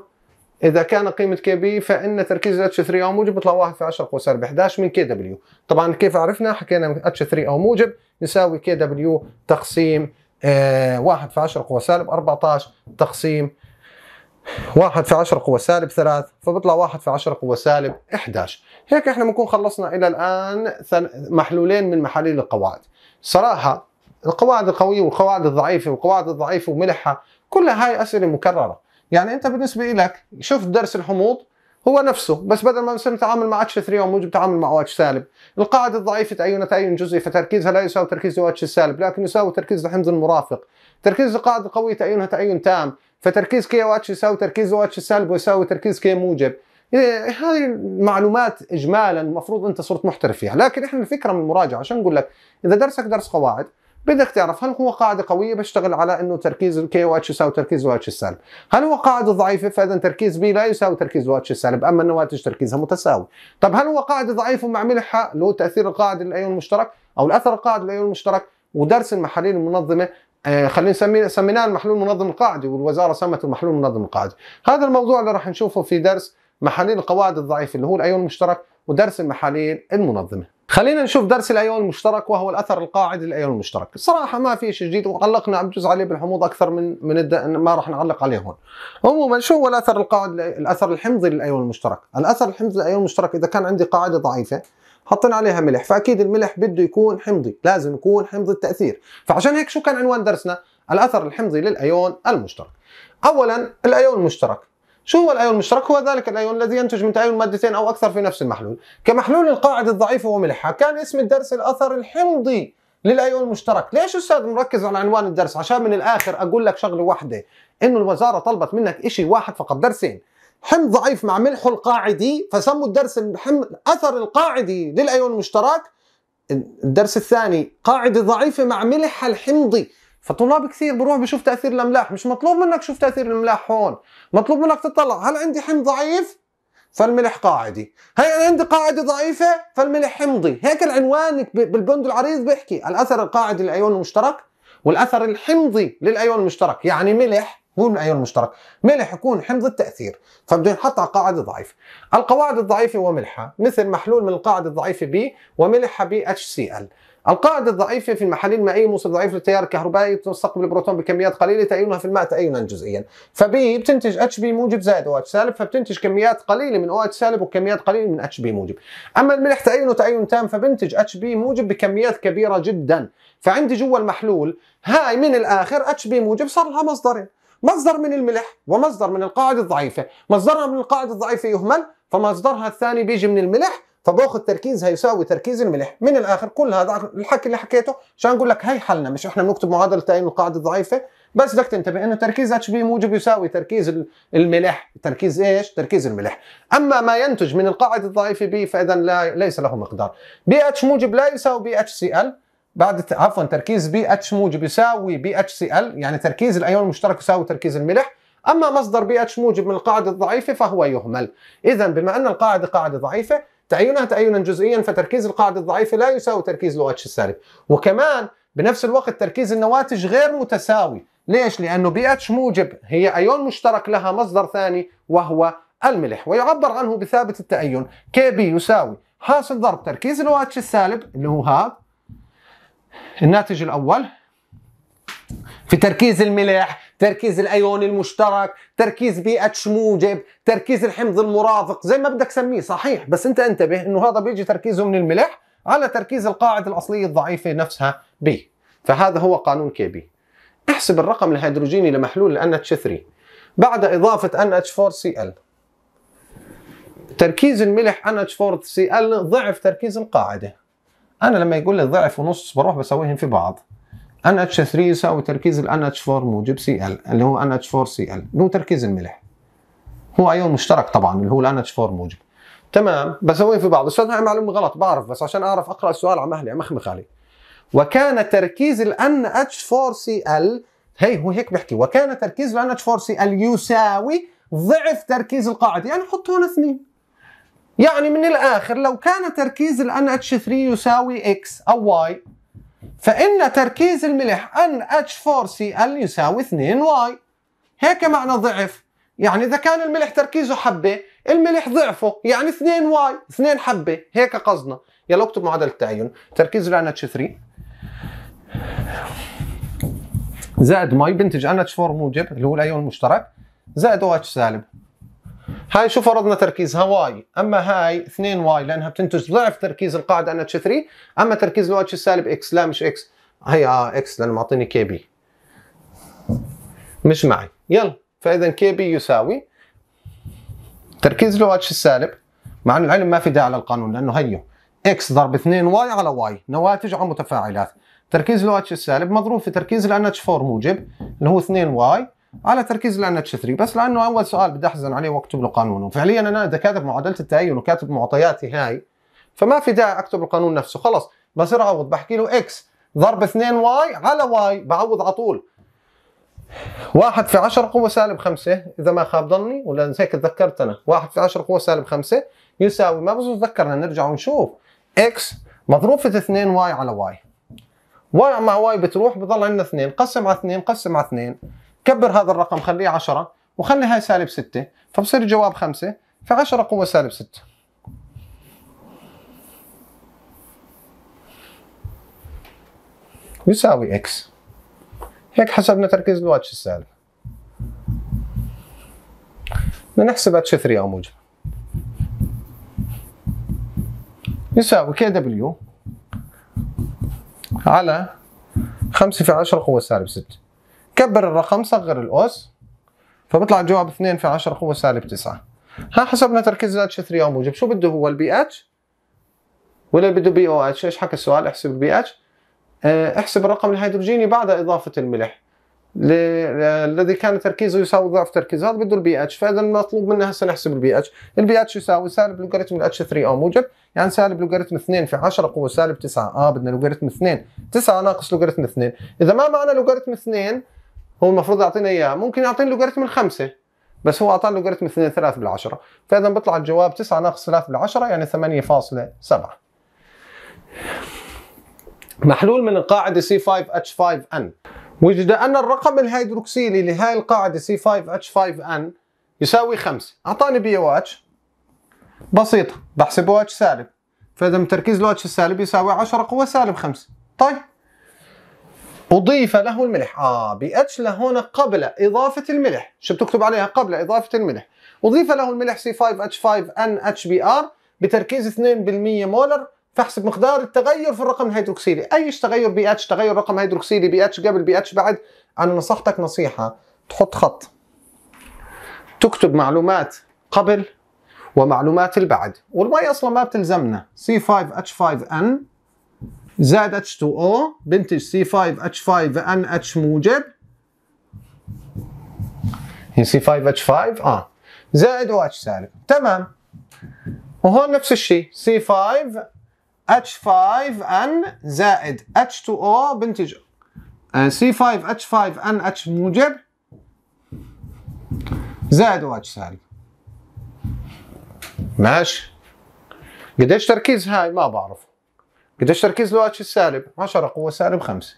اذا كان قيمه كي بي فان تركيز الاتش 3 او موجب بيطلع 1 في 10 قوه سالب 11 من كي دبليو طبعا كيف عرفنا حكينا اتش 3 او موجب نساوي كي دبليو تقسيم آه واحد في 10 قوى سالب 14 تقسيم واحد في 10 قوى سالب 3 فبطلع واحد في 10 قوى سالب 11 هيك احنا بنكون خلصنا الى الان محلولين من محاليل القواعد صراحة القواعد القوية والقواعد الضعيفة والقواعد الضعيفة وملحها كلها هاي اسئلة مكررة يعني انت بالنسبة لك شفت درس الحموض هو نفسه بس بدل ما نصير نتعامل مع اتش 3 وموجب تعامل مع اتش سالب القاعده الضعيفه ايونه تعين جزئي فتركيزها لا يساوي تركيز اتش السالب لكن يساوي تركيز الحمض المرافق تركيز القاعده القويه تعينها تعين تام فتركيز كي اتش يساوي تركيز اتش سالب ويساوي تركيز كي موجب إيه، هذه المعلومات اجمالا المفروض انت صرت محترف فيها لكن احنا الفكره من المراجعه عشان نقول لك اذا درسك درس قواعد بدك تعرف هل هو قاعدة قوية بشتغل على انه تركيز الكي او اتش يساوي تركيز واتش اتش السالب هل هو قاعدة ضعيفة فاذا تركيز بي لا يساوي تركيز واتش اتش السالب اما النواتج تركيزها متساوي طب هل هو قاعدة ضعيفة مع ملحها اللي هو تأثير القاعدة للايون المشترك او الاثر القاعدة للايون المشترك ودرس المحاليل المنظمة آه خلينا نسميه سميناه المحلول المنظم القاعدي والوزاره سمت المحلول المنظم القاعدي هذا الموضوع اللي راح نشوفه في درس محاليل القواعد الضعيفه اللي هو الايون المشترك ودرس المحاليل المنظمه خلينا نشوف درس الايون المشترك وهو الاثر القاعدي للايون المشترك الصراحه ما في شيء جديد وعلقنا بجزء عليه بالحموض اكثر من من الد... ما راح نعلق عليه هون عموما شو هو الاثر القاعد الاثر الحمضي للايون المشترك الاثر الحمضي للايون المشترك اذا كان عندي قاعده ضعيفه حطينا عليها ملح فاكيد الملح بده يكون حمضي لازم يكون حمضي التاثير فعشان هيك شو كان عنوان درسنا الاثر الحمضي للايون المشترك اولا الايون المشترك شو هو الايون المشترك؟ هو ذلك الايون الذي ينتج من تأيون مادتين او اكثر في نفس المحلول، كمحلول القاعدة الضعيفة وملحها، كان اسم الدرس الاثر الحمضي للايون المشترك، ليش استاذ مركز على عنوان الدرس؟ عشان من الاخر اقول لك شغلة واحدة، انه الوزارة طلبت منك شيء واحد فقط درسين، حمض ضعيف مع ملحه القاعدي فسموا الدرس الحمض اثر القاعدي للايون المشترك، الدرس الثاني قاعدة ضعيفة مع ملحها الحمضي فطلاب كثير بروح بشوف تاثير الاملاح مش مطلوب منك تشوف تاثير الاملاح هون مطلوب منك تطلع هل عندي حمض ضعيف فالملح قاعدي هل انا عندي قاعده ضعيفه فالملح حمضي هيك العنوان بالبند العريض بيحكي الاثر القاعدي للايون المشترك والاثر الحمضي للايون المشترك يعني ملح هو من الايون المشترك ملح يكون حمض التاثير فبده ينحط على قاعده ضعيفه القواعد الضعيفه وملحها مثل محلول من القاعده الضعيفه بي وملحها بي اتش سي ال القاعدة الضعيفة في المحاليل المائية موصل ضعيف للتيار الكهربائي تستقبل البروتون بكميات قليلة تأينها في الماء تأينا جزئيا فبي بتنتج اتش بي موجب زائد او OH اتش سالب فبتنتج كميات قليلة من او OH اتش سالب وكميات قليلة من اتش بي موجب أما الملح تأينه تأين تام فبنتج اتش بي موجب بكميات كبيرة جدا فعندي جوا المحلول هاي من الآخر اتش بي موجب صار لها مصدرين مصدر من الملح ومصدر من القاعدة الضعيفة مصدرها من القاعدة الضعيفة يهمل فمصدرها الثاني بيجي من الملح فباخد التركيز هيساوي تركيز الملح من الاخر كل هذا الحكي اللي حكيته عشان اقول لك هي حلنا مش احنا بنكتب معادله تعيين القاعده الضعيفه بس بدك تنتبه انه تركيز اتش بي موجب يساوي تركيز الملح تركيز ايش تركيز الملح اما ما ينتج من القاعده الضعيفه بي فاذا لا ليس له مقدار بي اتش موجب لا يساوي بي اتش سي ال بعد عفوا تركيز بي اتش موجب يساوي بي اتش سي ال يعني تركيز الايون المشترك يساوي تركيز الملح اما مصدر بي اتش موجب من القاعده الضعيفه فهو يهمل اذا بما ان القاعده قاعده ضعيفه تعينها تعينا جزئيا فتركيز القاعدة الضعيفة لا يساوي تركيز الواتش السالب وكمان بنفس الوقت تركيز النواتج غير متساوي ليش؟ لأنه بي اتش موجب هي أيون مشترك لها مصدر ثاني وهو الملح ويعبر عنه بثابت التأين كي بي يساوي حاصل ضرب تركيز الواتش السالب اللي هو هذا الناتج الأول في تركيز الملح تركيز الايون المشترك تركيز بيئه موجب تركيز الحمض المرافق زي ما بدك سميه صحيح بس انت انتبه انه هذا بيجي تركيزه من الملح على تركيز القاعده الاصليه الضعيفه نفسها بي فهذا هو قانون كي بي احسب الرقم الهيدروجيني لمحلول الان NH3 بعد اضافه NH4Cl تركيز الملح NH4Cl ضعف تركيز القاعده انا لما يقول لي ضعف ونص بروح بسويهم في بعض NH3 يساوي تركيز ال NH4 موجب Cl اللي هو NH4Cl اللي هو تركيز الملح هو ايون مشترك طبعا اللي هو ال NH4 موجب تمام بسويه في بعض استاذ معلومه غلط بعرف بس عشان اعرف اقرا السؤال على مهلي امخمخ علي وكان تركيز ال NH4Cl هي هو هيك بحكي وكان تركيز ال NH4Cl يساوي ضعف تركيز القاعدة يعني حط هون اثنين يعني من الاخر لو كان تركيز ال NH3 يساوي X او Y فإن تركيز الملح NH4Cl يساوي 2Y هيك معنى ضعف يعني إذا كان الملح تركيزه حبة الملح ضعفه يعني 2Y 2 حبة هيك قصدنا يلا اكتب معادلة التعين تركيز الـ NH3 زائد مي بنتج NH4 موجب اللي هو الايون المشترك زائد OH سالب هاي شو فرضنا تركيزها واي اما هاي 2 واي لانها بتنتج ضعف تركيز القاعده nh اتش 3 اما تركيز لو اتش السالب اكس لا مش اكس هي اه اكس لانه معطيني كي بي مش معي يلا فاذا كي بي يساوي تركيز لو اتش السالب مع انه العلم ما في داعي للقانون لانه هيو اكس ضرب 2 واي على واي نواتج على متفاعلات تركيز لو اتش السالب مضروب في تركيز الـ اتش 4 موجب اللي هو 2 واي على تركيز الان اتش 3 بس لانه اول سؤال بدي احزن عليه واكتب له قانون وفعليا انا اذا كاتب معادله التاين وكاتب معطياتي هاي فما في داعي اكتب القانون نفسه خلص بصير اعوض بحكي له اكس ضرب 2 واي على واي بعوض على طول واحد في 10 قوة سالب 5 إذا ما خاب ظني ولا هيك تذكرت أنا واحد في 10 قوة سالب 5 يساوي ما بظن تذكرنا نرجع ونشوف إكس مضروب في 2 واي على واي واي مع واي بتروح بضل عندنا 2 قسم على 2 قسم على 2 كبر هذا الرقم خليه 10 وخلي هاي سالب 6 فبصير الجواب 5 ف10 قوة سالب 6 يساوي اكس هيك حسبنا تركيز الواتش السالب بدنا نحسب اتش 3 او موجب يساوي كي دبليو على 5 في 10 قوة سالب 6 كبر الرقم صغر الأس فبيطلع الجواب 2 في 10 قوة سالب 9 ها حسبنا تركيز الاتش 3 او موجب شو بده هو البي اتش ولا بده بي او اتش ايش حكى السؤال احسب البي اتش آه، احسب الرقم الهيدروجيني بعد اضافة الملح آه، الذي كان تركيزه يساوي ضعف تركيز هذا بده البي اتش فاذا المطلوب منا هسه نحسب البي اتش البي اتش يساوي سالب لوغاريتم الاتش 3 او موجب يعني سالب لوغاريتم 2 في 10 قوة سالب 9 اه بدنا لوغاريتم 2 9 ناقص لوغاريتم 2 اذا ما معنا لوغاريتم 2 هو المفروض يعطينا اياها ممكن يعطيني لوغاريتم الخمسه بس هو اعطاني لوغاريتم 2 3 بالعشره فاذا بيطلع الجواب 9 ناقص 3 بالعشره يعني 8.7 محلول من القاعده C5H5N وجد ان الرقم الهيدروكسيلي لهي القاعده C5H5N يساوي 5 اعطاني بي او اتش بسيطه بحسب او اتش سالب فاذا تركيز لو اتش السالب يساوي 10 قوه سالب 5 طيب أضيف له الملح آه بأتش لهون قبل إضافة الملح شو بتكتب عليها قبل إضافة الملح أضيف له الملح C5H5NHBr بتركيز 2% مولر فاحسب مقدار التغير في الرقم الهيدروكسيلي أي تغير بي اتش تغير رقم هيدروكسيلي بي اتش قبل بي اتش بعد أنا نصحتك نصيحة تحط خط تكتب معلومات قبل ومعلومات البعد والمي أصلا ما بتلزمنا C5H5N زائد H2O بنتج C5H5NH موجب هي C5H5 اه زائد OH سالب تمام وهون نفس الشيء C5H5N زائد H2O بنتج آه، C5H5NH موجب زائد OH سالب ماشي قديش تركيز هاي ما بعرف قديش تركيز لو اتش السالب 10 قوه سالب 5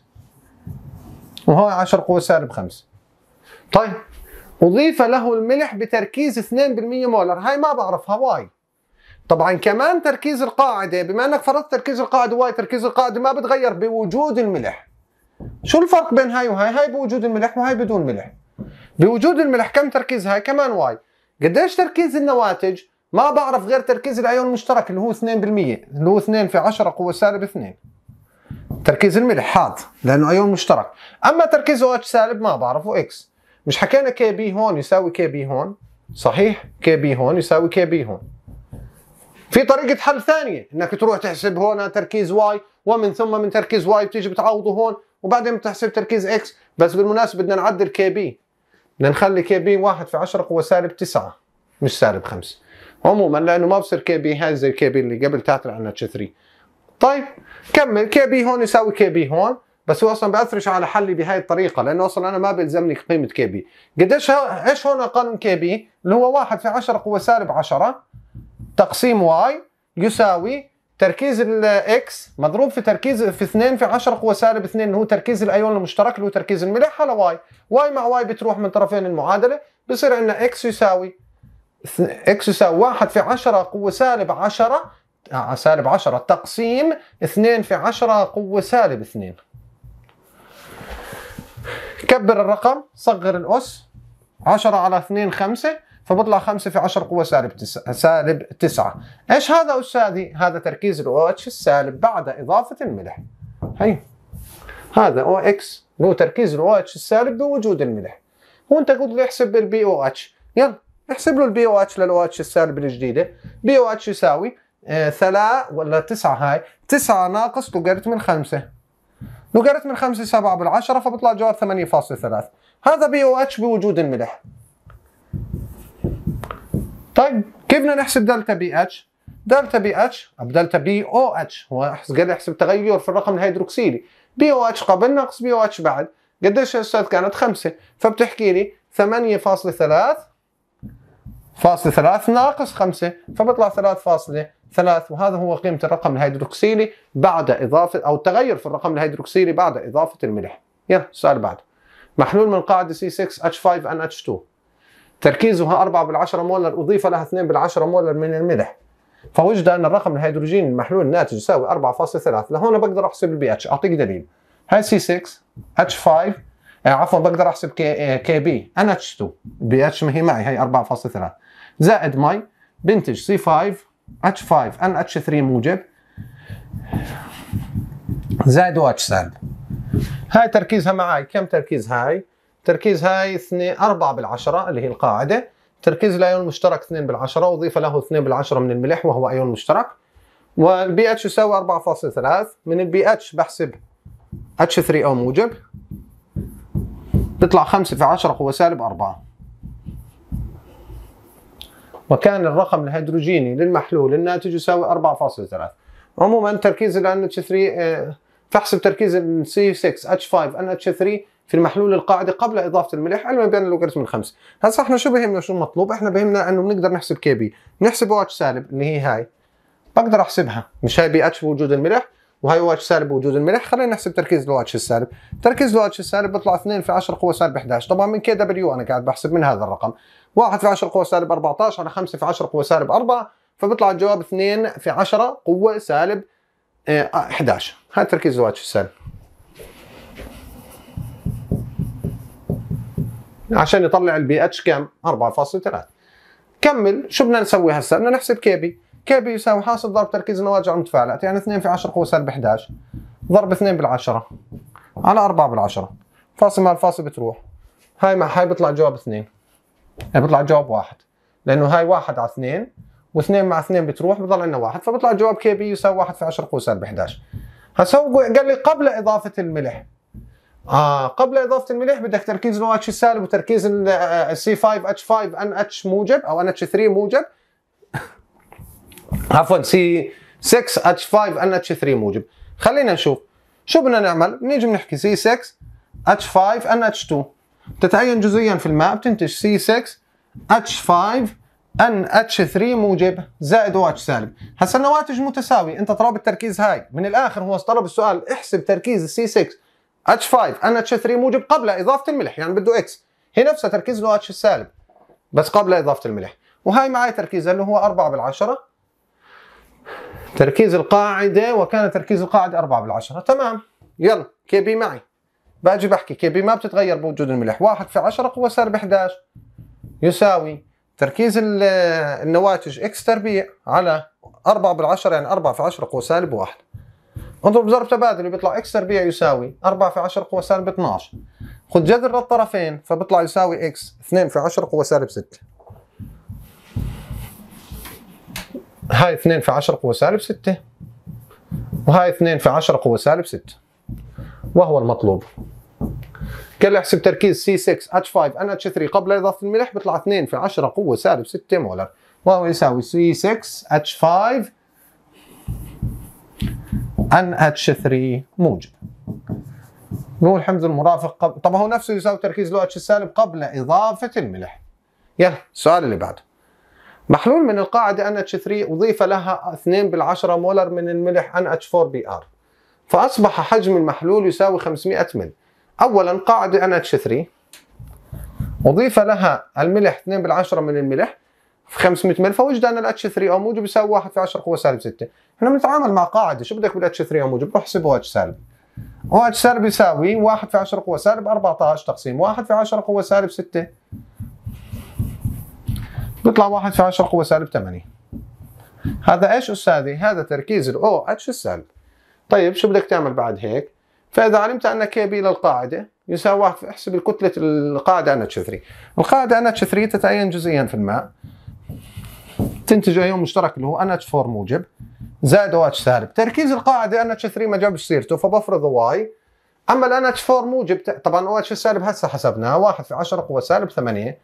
وهو 10 قوه سالب 5 طيب أضيف له الملح بتركيز 2% مولر هاي ما بعرفها واي طبعا كمان تركيز القاعدة بما أنك فرضت تركيز القاعدة واي تركيز القاعدة ما بتغير بوجود الملح شو الفرق بين هاي وهاي هاي بوجود الملح وهاي بدون ملح بوجود الملح كم تركيز هاي كمان واي قديش تركيز النواتج ما بعرف غير تركيز الأيون المشترك اللي هو 2% اللي هو 2 في 10 قوة سالب 2 تركيز الملح حاد لأنه أيون مشترك أما تركيز OH سالب ما بعرفه إكس مش حكينا كي بي هون يساوي كي بي هون صحيح كي بي هون يساوي كي بي هون في طريقة حل ثانية انك تروح تحسب هون تركيز واي ومن ثم من تركيز واي بتيجي بتعوضه هون وبعدين بتحسب تركيز اكس بس بالمناسبة بدنا نعدل كي بي بدنا نخلي كي بي واحد في عشرة قوة سالب تسعة مش سالب خمسة عموما لانه ما بصير كي بي هاي زي الكي بي اللي قبل تعتل عن اتش 3 طيب كمل كي بي هون يساوي كي بي هون بس هو اصلا باثرش على حلي بهاي الطريقه لانه اصلا انا ما بيلزمني قيمه كي بي قديش ايش هون قانون كي بي اللي هو 1 في 10 قوه سالب 10 تقسيم واي يساوي تركيز الاكس مضروب في تركيز في 2 في 10 قوه سالب 2 اللي هو تركيز الايون المشترك اللي هو تركيز الملح على واي واي مع واي بتروح من طرفين المعادله بصير عندنا اكس يساوي اكس يساوي واحد في عشرة قوة سالب عشرة آه، سالب عشرة تقسيم اثنين في عشرة قوة سالب اثنين كبر الرقم صغر الأس عشرة على اثنين خمسة فبطلع خمسة في عشرة قوة سالب تسعة سالب تسعة ايش هذا أستاذي؟ هذا تركيز الـ OH السالب بعد إضافة الملح هي هذا او اكس هو تركيز ال OH السالب بوجود الملح وانت قلت لي احسب البي او اتش يلا احسب له البي او اتش للاو اتش السالب الجديده بي او اتش يساوي آه، ثلاث ولا تسعة هاي تسعة ناقص لوغاريتم من خمسة لوغاريتم من خمسة 7 بالعشرة فبطلع جواب 8.3 هذا بي او اتش بوجود الملح طيب كيف بدنا نحسب دلتا بي اتش؟ دلتا بي اتش أو دلتا بي او اتش هو قال احسب تغير في الرقم الهيدروكسيلي بي او اتش قبل ناقص بي او اتش بعد قديش يا استاذ كانت 5 فبتحكي لي 8.3 فاصل ثلاث ناقص خمسة فبطلع ثلاث فاصلة ثلاث وهذا هو قيمة الرقم الهيدروكسيلي بعد إضافة أو التغير في الرقم الهيدروكسيلي بعد إضافة الملح يلا السؤال بعد محلول من قاعدة C6H5NH2 تركيزها 4 بالعشرة مولر أضيف لها 2 بالعشرة مولر من الملح فوجد أن الرقم الهيدروجيني المحلول الناتج يساوي 4.3 لهون بقدر أحسب البي اتش أعطيك دليل هاي C6H5 آه، عفوا بقدر أحسب كي بي NH2 بي اتش ما هي معي هي 4.3 زائد مي بنتج سي 5 اتش 5 ان اتش 3 موجب زائد واتش سالب هاي تركيزها معاي كم تركيز هاي؟ تركيز هاي 2 4 بالعشرة اللي هي القاعدة تركيز الايون المشترك 2 بالعشرة وضيف له 2 بالعشرة من الملح وهو ايون مشترك والبي اتش يساوي 4.3 من البي اتش بحسب اتش 3 او موجب بيطلع 5 في 10 قوة سالب 4 وكان الرقم الهيدروجيني للمحلول الناتج يساوي 4.3 عموما تركيز ال NH3 فحص تركيز ال C6H5NH3 في المحلول القاعدي قبل اضافه الملح علما بان اللوغاريتم الخمس هسه احنا شو بهمنا شو المطلوب احنا بهمنا انه بنقدر نحسب كي بي نحسب او اتش سالب اللي هي هاي بقدر احسبها مش هاي بي اتش بوجود الملح وهي واتش سالب وجود الملح خلينا نحسب تركيز الواتش السالب تركيز الواتش السالب بيطلع 2 في 10 قوه سالب 11 طبعا من كي دبليو انا قاعد بحسب من هذا الرقم 1 في 10 قوه سالب 14 على 5 في 10 قوه سالب 4 فبيطلع الجواب 2 في 10 قوه سالب 11 آه، هذا تركيز الواتش السالب عشان يطلع البي اتش كم 4.3 كمل شو بدنا نسوي هسه بدنا نحسب كي بي كي بي يساوي حاصل ضرب تركيز النواتج على المتفاعلات يعني 2 في 10 قوة سالب 11 ضرب 2 بالعشرة على 4 بالعشرة فاصل مع الفاصل بتروح هاي مع هاي بيطلع الجواب 2 هاي بيطلع الجواب 1 لأنه هاي 1 على 2 و2 مع 2 بتروح بضل عندنا 1 فبيطلع الجواب كي بي يساوي 1 في 10 قوة سالب 11 هسا هو قال لي قبل إضافة الملح آه قبل إضافة الملح بدك تركيز نواتج السالب وتركيز السي 5 اتش 5 ان اتش آه، آه، موجب أو ان اتش 3 موجب عفوا سي 6 اتش 5 ان اتش 3 موجب خلينا نشوف شو بدنا نعمل نيجي بنحكي سي 6 اتش 5 ان اتش 2 بتتعين جزئيا في الماء بتنتج سي 6 اتش 5 ان اتش 3 موجب زائد او اتش سالب هسا النواتج متساوي انت طلب التركيز هاي من الاخر هو طلب السؤال احسب تركيز السي 6 اتش 5 ان اتش 3 موجب قبل اضافه الملح يعني بده اكس هي نفسها تركيز الواتش اتش السالب بس قبل اضافه الملح وهي معي تركيزها اللي هو 4 بالعشره تركيز القاعدة وكان تركيز القاعدة 4 بالعشرة تمام يلا كي بي معي باجي بحكي كي بي ما بتتغير بوجود الملح 1 في 10 يعني قوة سالب 11 يساوي تركيز النواتج اكس تربيع على 4 بالعشرة يعني 4 في 10 قوة سالب 1 اضرب ضرب تبادل بيطلع اكس تربيع يساوي 4 في 10 قوة سالب 12 خذ جذر للطرفين فبيطلع يساوي اكس 2 في 10 قوة سالب 6 هاي 2 في 10 قوة سالب 6 وهاي 2 في 10 قوة سالب 6 وهو المطلوب لي احسب تركيز C6H5NH3 قبل إضافة الملح بيطلع 2 في 10 قوة سالب 6 مولر وهو يساوي C6H5 NH3 موجب نقول حمض المرافق قبل طب هو نفسه يساوي تركيز لو اتش السالب قبل اضافه الملح يلا السؤال اللي بعده محلول من القاعدة NH3 أضيف لها 2 بالعشرة مولر من الملح NH4Br فأصبح حجم المحلول يساوي 500 مل أولا قاعدة NH3 أضيف لها الملح 2 بالعشرة من الملح في 500 مل فوجد أن 3 أو موجب يساوي 1 في 10 قوة سالب 6 احنا بنتعامل مع قاعدة شو بدك بال 3 أو موجب روح احسب OH سالب OH سالب يساوي 1 في 10 قوة سالب 14 تقسيم 1 في 10 قوة سالب 6 بيطلع واحد في 10 قوة سالب 8 هذا ايش استاذي؟ هذا تركيز الاو اتش السالب طيب شو بدك تعمل بعد هيك؟ فاذا علمت ان كي بي للقاعدة يساوي واحد احسب الكتلة القاعدة ان اتش 3 القاعدة ان اتش 3 تتعين جزئيا في الماء تنتج ايون مشترك اللي هو ان اتش 4 موجب زائد او اتش سالب تركيز القاعدة ان اتش 3 ما جابش سيرته فبفرض واي اما ال اتش 4 موجب طبعا او اتش سالب هسه حسبناه 1 في 10 قوة سالب 8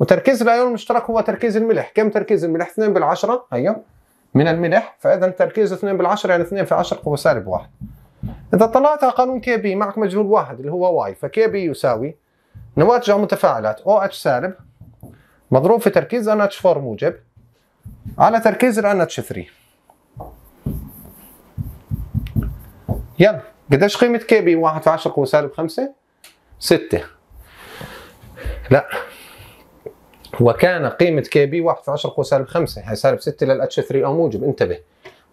وتركيز الايون المشترك هو تركيز الملح كم تركيز الملح 2 بالعشرة ايوه من الملح فاذا تركيز 2 بالعشرة يعني 2 في 10 قوة سالب 1 اذا على قانون كي بي معك مجهول واحد اللي هو واي فكي بي يساوي نواتج متفاعلات او اتش سالب مضروب في تركيز ان اتش 4 موجب على تركيز ان اتش 3 يلا قديش قيمة كي بي 1 في 10 قوة سالب 5 6 لا وكان قيمة كي بي 1 في 10 قوة يعني سالب 5 هي سالب 6 للاتش 3 او موجب انتبه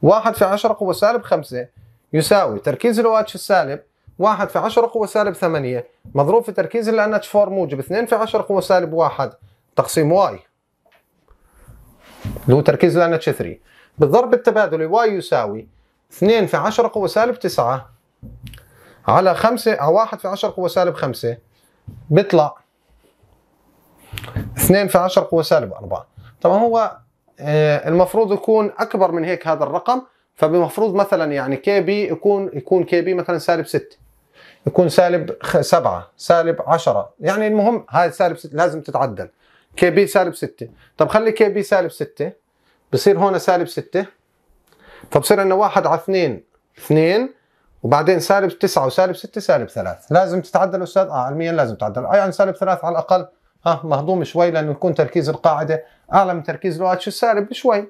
1 في 10 قوة سالب 5 يساوي تركيز الاو اتش السالب 1 في 10 قوة سالب 8 مضروب في تركيز ال NH4 موجب 2 في 10 قوة سالب 1 تقسيم واي اللي هو تركيز ال NH3 بالضرب التبادلي واي يساوي 2 في 10 قوة سالب 9 على 5 1 في 10 قوة سالب 5 بيطلع 2 في 10 قوة سالب 4 طبعا هو آه، المفروض يكون اكبر من هيك هذا الرقم فبمفروض مثلا يعني كي بي يكون يكون كي بي مثلا سالب 6 يكون سالب 7 سالب 10 يعني المهم هاي سالب 6 لازم تتعدل كي بي سالب 6 طب خلي كي بي سالب 6 بصير هون سالب 6 فبصير عندنا 1 على 2 2 وبعدين سالب 9 وسالب 6 سالب 3 لازم تتعدل استاذ اه علميا لازم تتعدل يعني سالب 3 على الاقل ها مهضوم شوي لانه يكون تركيز القاعده اعلى من تركيز لو اتش السالب بشوي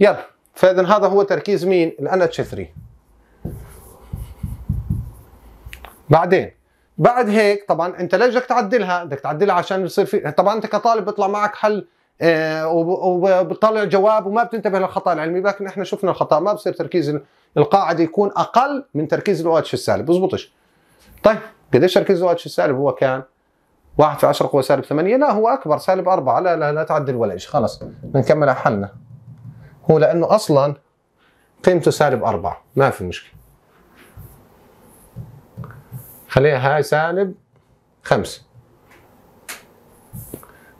يلا فاذا هذا هو تركيز مين الان اتش 3 بعدين بعد هيك طبعا انت ليش بدك تعدلها بدك تعدلها عشان يصير في طبعا انت كطالب بيطلع معك حل آه وبطلع جواب وما بتنتبه للخطا العلمي لكن احنا شفنا الخطا ما بصير تركيز القاعده يكون اقل من تركيز الاو اتش السالب بزبطش طيب قديش تركيز الاو اتش السالب هو كان واحد في 10 قوه سالب 8 لا هو اكبر سالب 4 لا لا لا تعدل ولا شيء خلاص بنكمل على حلنا هو لانه اصلا قيمته سالب 4 ما في مشكله خليها هاي سالب 5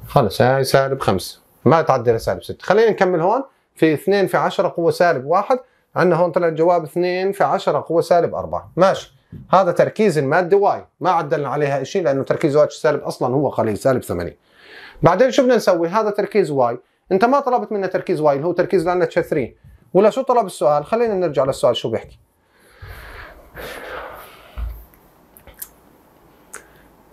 خلص هاي سالب 5 ما تعدل سالب 6 خلينا نكمل هون في 2 في 10 قوه سالب 1 عندنا هون طلع الجواب 2 في 10 قوه سالب 4 ماشي هذا تركيز الماده واي ما عدلنا عليها شيء لانه تركيز واتش سالب اصلا هو قليل سالب 80 بعدين شو بدنا نسوي هذا تركيز واي انت ما طلبت منا تركيز واي اللي هو تركيز لنا اتش 3 ولا شو طلب السؤال خلينا نرجع للسؤال شو بيحكي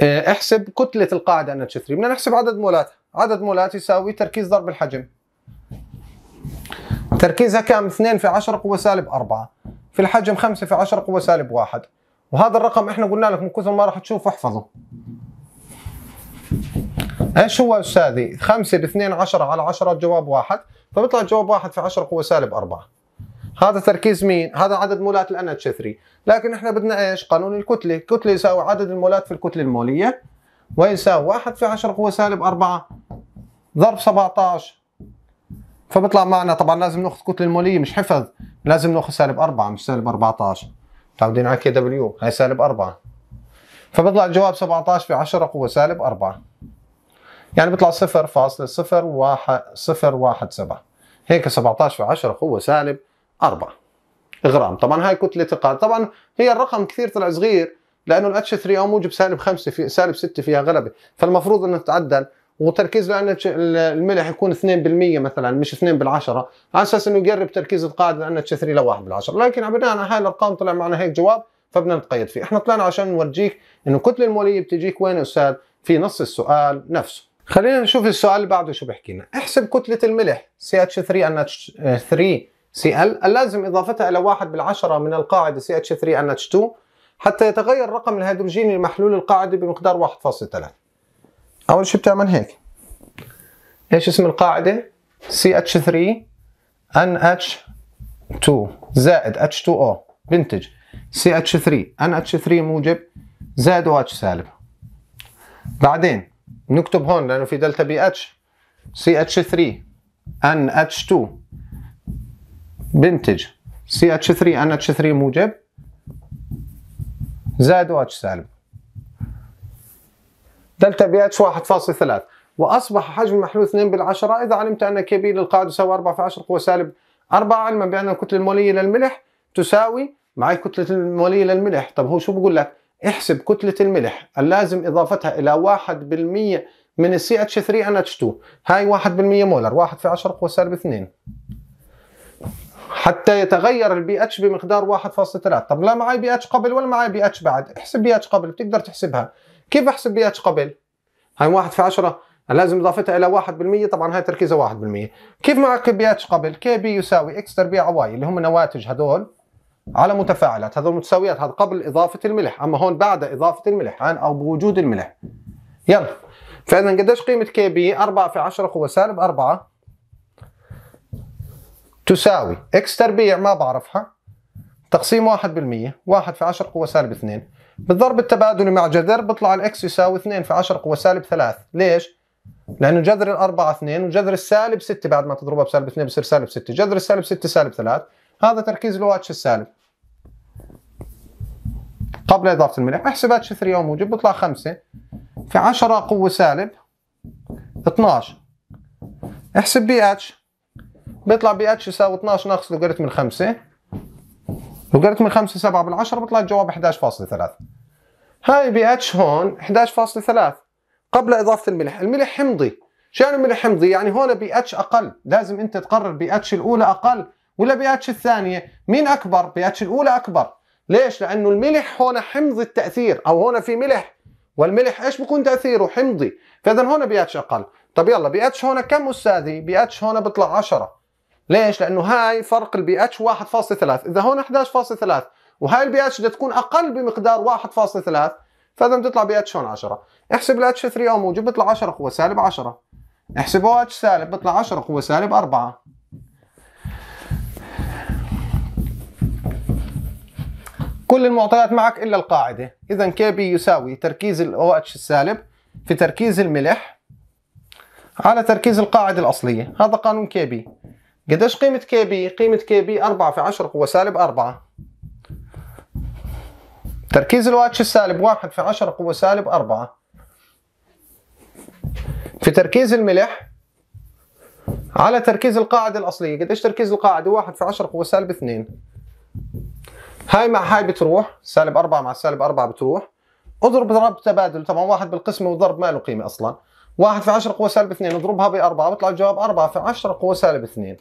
إيه، احسب كتلة القاعدة ان اتش 3 بدنا نحسب عدد مولاتها عدد مولات يساوي تركيز ضرب الحجم تركيزها كام 2 في 10 قوة سالب 4 في الحجم 5 في 10 قوة سالب 1 وهذا الرقم احنا قلنا لك من كثر ما راح تشوف احفظه ايش هو استاذي 5 ب 2 10 على 10 الجواب واحد فبيطلع الجواب واحد في 10 قوه سالب 4 هذا تركيز مين؟ هذا عدد مولات الان اتش 3 لكن احنا بدنا ايش؟ قانون الكتله، الكتله يساوي عدد المولات في الكتله الموليه ويساوي 1 في 10 قوه سالب 4 ضرب 17 فبيطلع معنا طبعا لازم ناخذ كتله الموليه مش حفظ لازم ناخذ سالب 4 مش سالب 14 متعودين على كي دبليو هاي سالب 4 فبيطلع الجواب 17 في 10 قوة سالب 4 يعني بيطلع 0.017 هيك 17 في 10 قوة سالب 4 غرام طبعا هاي كتلة ثقال طبعا هي الرقم كثير طلع صغير لانه الاتش 3 او موجب سالب 5 في سالب 6 فيها غلبة فالمفروض انه تتعدل وتركيز لانه الملح يكون 2% مثلا مش 2 بالعشرة على اساس انه يقرب تركيز القاعده لانه 3 ل 1 بالعشرة لكن بناء على هاي الارقام طلع معنا هيك جواب فبدنا نتقيد فيه احنا طلعنا عشان نورجيك انه الكتله الموليه بتجيك وين يا استاذ في نص السؤال نفسه خلينا نشوف السؤال اللي بعده شو بحكي لنا احسب كتله الملح CH3NH3 Cl اللازم اضافتها الى 1 بالعشرة من القاعده CH3NH2 حتى يتغير رقم الهيدروجيني لمحلول القاعده بمقدار 1.3 اول شيء بتعمل هيك ايش اسم القاعده CH3 NH2 زائد H2O بنتج CH3 NH3 موجب زائد OH سالب بعدين نكتب هون لانه في دلتا بي اتش CH3 NH2 بنتج CH3 NH3 موجب زائد OH سالب دلتا بي اتش 1.3 واصبح حجم المحلول 2 بالعشرة اذا علمت ان كي بي للقاعده 4 في 10 قوه سالب 4 علما بان الكتله الموليه للملح تساوي مع الكتله الموليه للملح طب هو شو بقول لك احسب كتله الملح اللازم اضافتها الى 1% من السي اتش 3 ان اتش 2 هاي 1% مولر 1 في 10 قوه سالب 2 حتى يتغير البي اتش بمقدار 1.3 طب لا معي بي اتش قبل ولا معي بي اتش بعد احسب بي اتش قبل بتقدر تحسبها كيف بحسب بي اتش قبل؟ هاي واحد في عشرة لازم اضافتها الى 1% طبعا هاي تركيزها 1% كيف معك بي اتش قبل؟ كي بي يساوي اكس تربيع واي اللي هم نواتج هذول على متفاعلات هذول متساويات هذا قبل اضافه الملح اما هون بعد اضافه الملح او بوجود الملح يلا فاذا قديش قيمه كي بي 4 في 10 قوه سالب 4 تساوي اكس تربيع ما بعرفها تقسيم 1% 1 في 10 قوة سالب 2 بالضرب التبادلي مع جذر بيطلع الاكس يساوي 2 في 10 قوة سالب 3 ليش؟ لانه جذر الاربعة 2 وجذر السالب 6 بعد ما تضربها بسالب 2 بصير سالب 6 جذر السالب 6 سالب 3 هذا تركيز الواتش السالب قبل اضافة الملح احسب اتش 3 او موجب بيطلع 5 في 10 قوة سالب 12 احسب بي اتش بيطلع بي اتش يساوي 12 ناقص لوغاريتم الخمسة لو قلت من 5 7 بالعشرة بيطلع الجواب 11.3 هاي بي اتش هون 11.3 قبل اضافه الملح، الملح حمضي، شو يعني الملح حمضي؟ يعني هون بي اتش اقل، لازم انت تقرر بي اتش الاولى اقل ولا بي اتش الثانيه، مين اكبر؟ بي اتش الاولى اكبر، ليش؟ لانه الملح هون حمض التاثير او هون في ملح والملح ايش بكون تاثيره؟ حمضي، فاذا هون بي اتش اقل، طب يلا بي اتش هون كم استاذي؟ بي اتش هون بيطلع 10 ليش؟ لانه هاي فرق البي اتش 1.3 اذا هون 11.3 وهاي البي اتش بدها تكون اقل بمقدار 1.3 فلازم تطلع بي اتش هون 10 احسب الاتش 3 او موجب بيطلع 10 قوة سالب 10 احسب او اتش سالب بيطلع 10 قوة سالب 4 كل المعطيات معك الا القاعدة اذا كي بي يساوي تركيز الاو اتش السالب في تركيز الملح على تركيز القاعدة الأصلية هذا قانون كي بي قداش قيمة كي بي؟ قيمة كي بي 4 في 10 قوة سالب 4 تركيز الواتش السالب 1 في 10 قوة سالب 4 في تركيز الملح على تركيز القاعدة الأصلية قداش تركيز القاعدة 1 في 10 قوة سالب 2 هاي مع هاي بتروح سالب 4 مع سالب 4 بتروح اضرب ضرب تبادل طبعا واحد بالقسمة وضرب ما له قيمة أصلا 1 في 10 قوة سالب 2 اضربها بأربعة بيطلع الجواب 4 في 10 قوة سالب 2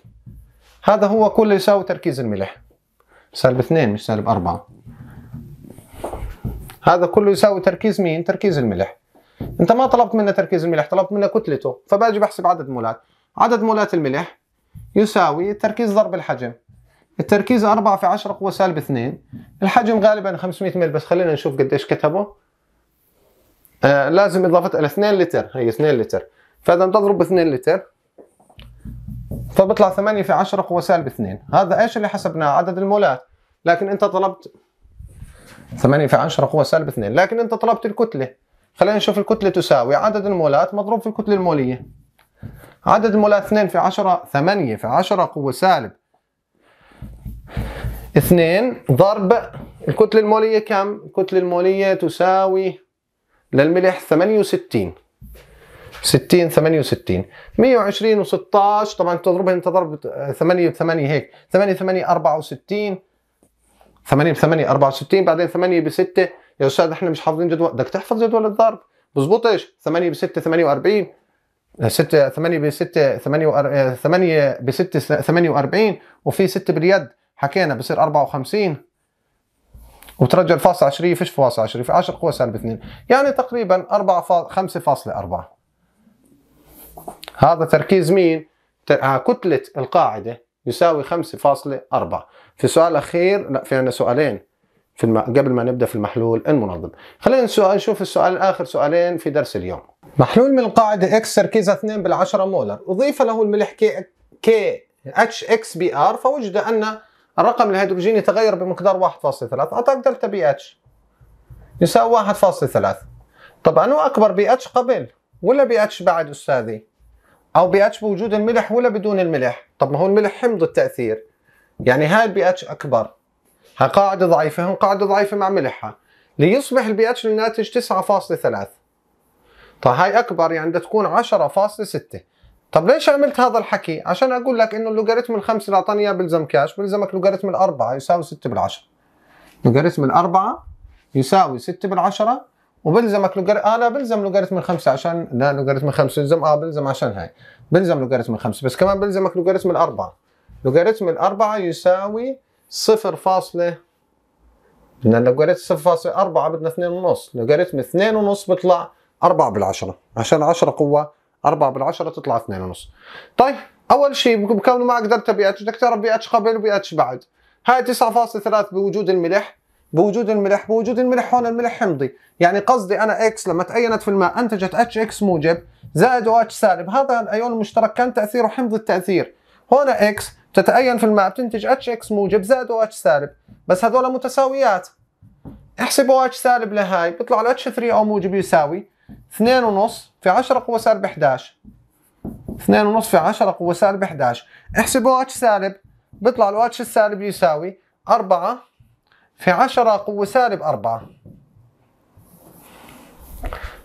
هذا هو كل اللي يساوي تركيز الملح سالب 2 مش سالب 4 هذا كله يساوي تركيز مين؟ تركيز الملح انت ما طلبت منا تركيز الملح طلبت منا كتلته فباجي بحسب عدد مولات عدد مولات الملح يساوي التركيز ضرب الحجم التركيز 4 في 10 قوة سالب 2 الحجم غالبا 500 مل بس خلينا نشوف قديش كتبه آه لازم اضافه 2 لتر هي 2 لتر فاذا تضرب 2 لتر فبطلع 8 في 10 قوة سالب 2 هذا ايش اللي حسبناه عدد المولات لكن انت طلبت 8 في 10 قوة سالب 2 لكن انت طلبت الكتلة خلينا نشوف الكتلة تساوي عدد المولات مضروب في الكتلة المولية عدد المولات 2 في 10 8 في 10 قوة سالب 2 ضرب الكتلة المولية كم؟ الكتلة المولية تساوي للملح 68 60 68 120 و16 طبعا تضربها انت ضرب 8 ب 8 هيك 8 8 64 8 ب 8 64 بعدين 8 ب 6 يا استاذ احنا مش حافظين جدول بدك تحفظ جدول الضرب بزبطش 8 ب 6 48 6 8 ب 6 48 8 ب 6 48 وفي 6 باليد حكينا بصير 54 وترجع الفاصلة عشرية فيش فاصلة عشرية في 10 قوة سالب 2 يعني تقريبا 4 5.4 هذا تركيز مين؟ آه، كتلة القاعدة يساوي 5.4 في سؤال أخير لا في عندنا سؤالين في الم... قبل ما نبدأ في المحلول المنظم خلينا السؤال نشوف السؤال الآخر سؤالين في درس اليوم محلول من القاعدة X تركيزها 2 بالعشرة مولر أضيف له الملح كي, كي... HXBr فوجد أن الرقم الهيدروجيني تغير بمقدار 1.3 أعطاك دلتا بي اتش يساوي 1.3 طبعا هو أكبر بي اتش قبل ولا بي اتش بعد أستاذي أو بي اتش بوجود الملح ولا بدون الملح طب ما هو الملح حمض التأثير يعني هاي البي اتش أكبر هاي قاعدة ضعيفة هون قاعدة ضعيفة مع ملحها ليصبح البي اتش الناتج 9.3 طيب هاي أكبر يعني بدها تكون 10.6 طب ليش عملت هذا الحكي؟ عشان اقول لك انه اللوغاريتم الخمسه اللي اعطاني اياه بيلزم كاش بيلزمك لوغاريتم الاربعه يساوي 6 بالعشره. لوغاريتم الاربعه يساوي 6 بالعشره وبلزمك لوغاريتم اه لا بلزم لوغاريتم الخمسه عشان لا لوغاريتم الخمسه بلزم اه بلزم عشان هاي بلزم لوغاريتم الخمسه بس كمان بلزمك لوغاريتم الاربعه. لوغاريتم الاربعه يساوي صفر فاصلة بدنا لوغاريتم أربعة بدنا ونص لوغاريتم ونص بيطلع 4 بالعشره عشان 10 قوه 4 بالعشرة تطلع 2.5 طيب اول شيء بكونه ما قدرت ابي اتش بدك تعرف بي اتش قبل وبي اتش بعد هاي 9.3 بوجود الملح بوجود الملح بوجود الملح هون الملح حمضي يعني قصدي انا اكس لما تأينت في الماء انتجت اتش اكس موجب زائد او اتش سالب هذا الايون المشترك كان تاثيره حمضي التاثير هون اكس تتأين في الماء بتنتج اتش اكس موجب زائد او اتش سالب بس هذول متساويات احسب او اتش سالب لهاي بيطلع الاتش 3 او موجب يساوي 2 ونص في 10 قوة سالب 11 2 ونص في 10 قوة سالب 11 احسب اتش سالب بيطلع لو اتش السالب يساوي 4 في 10 قوة سالب 4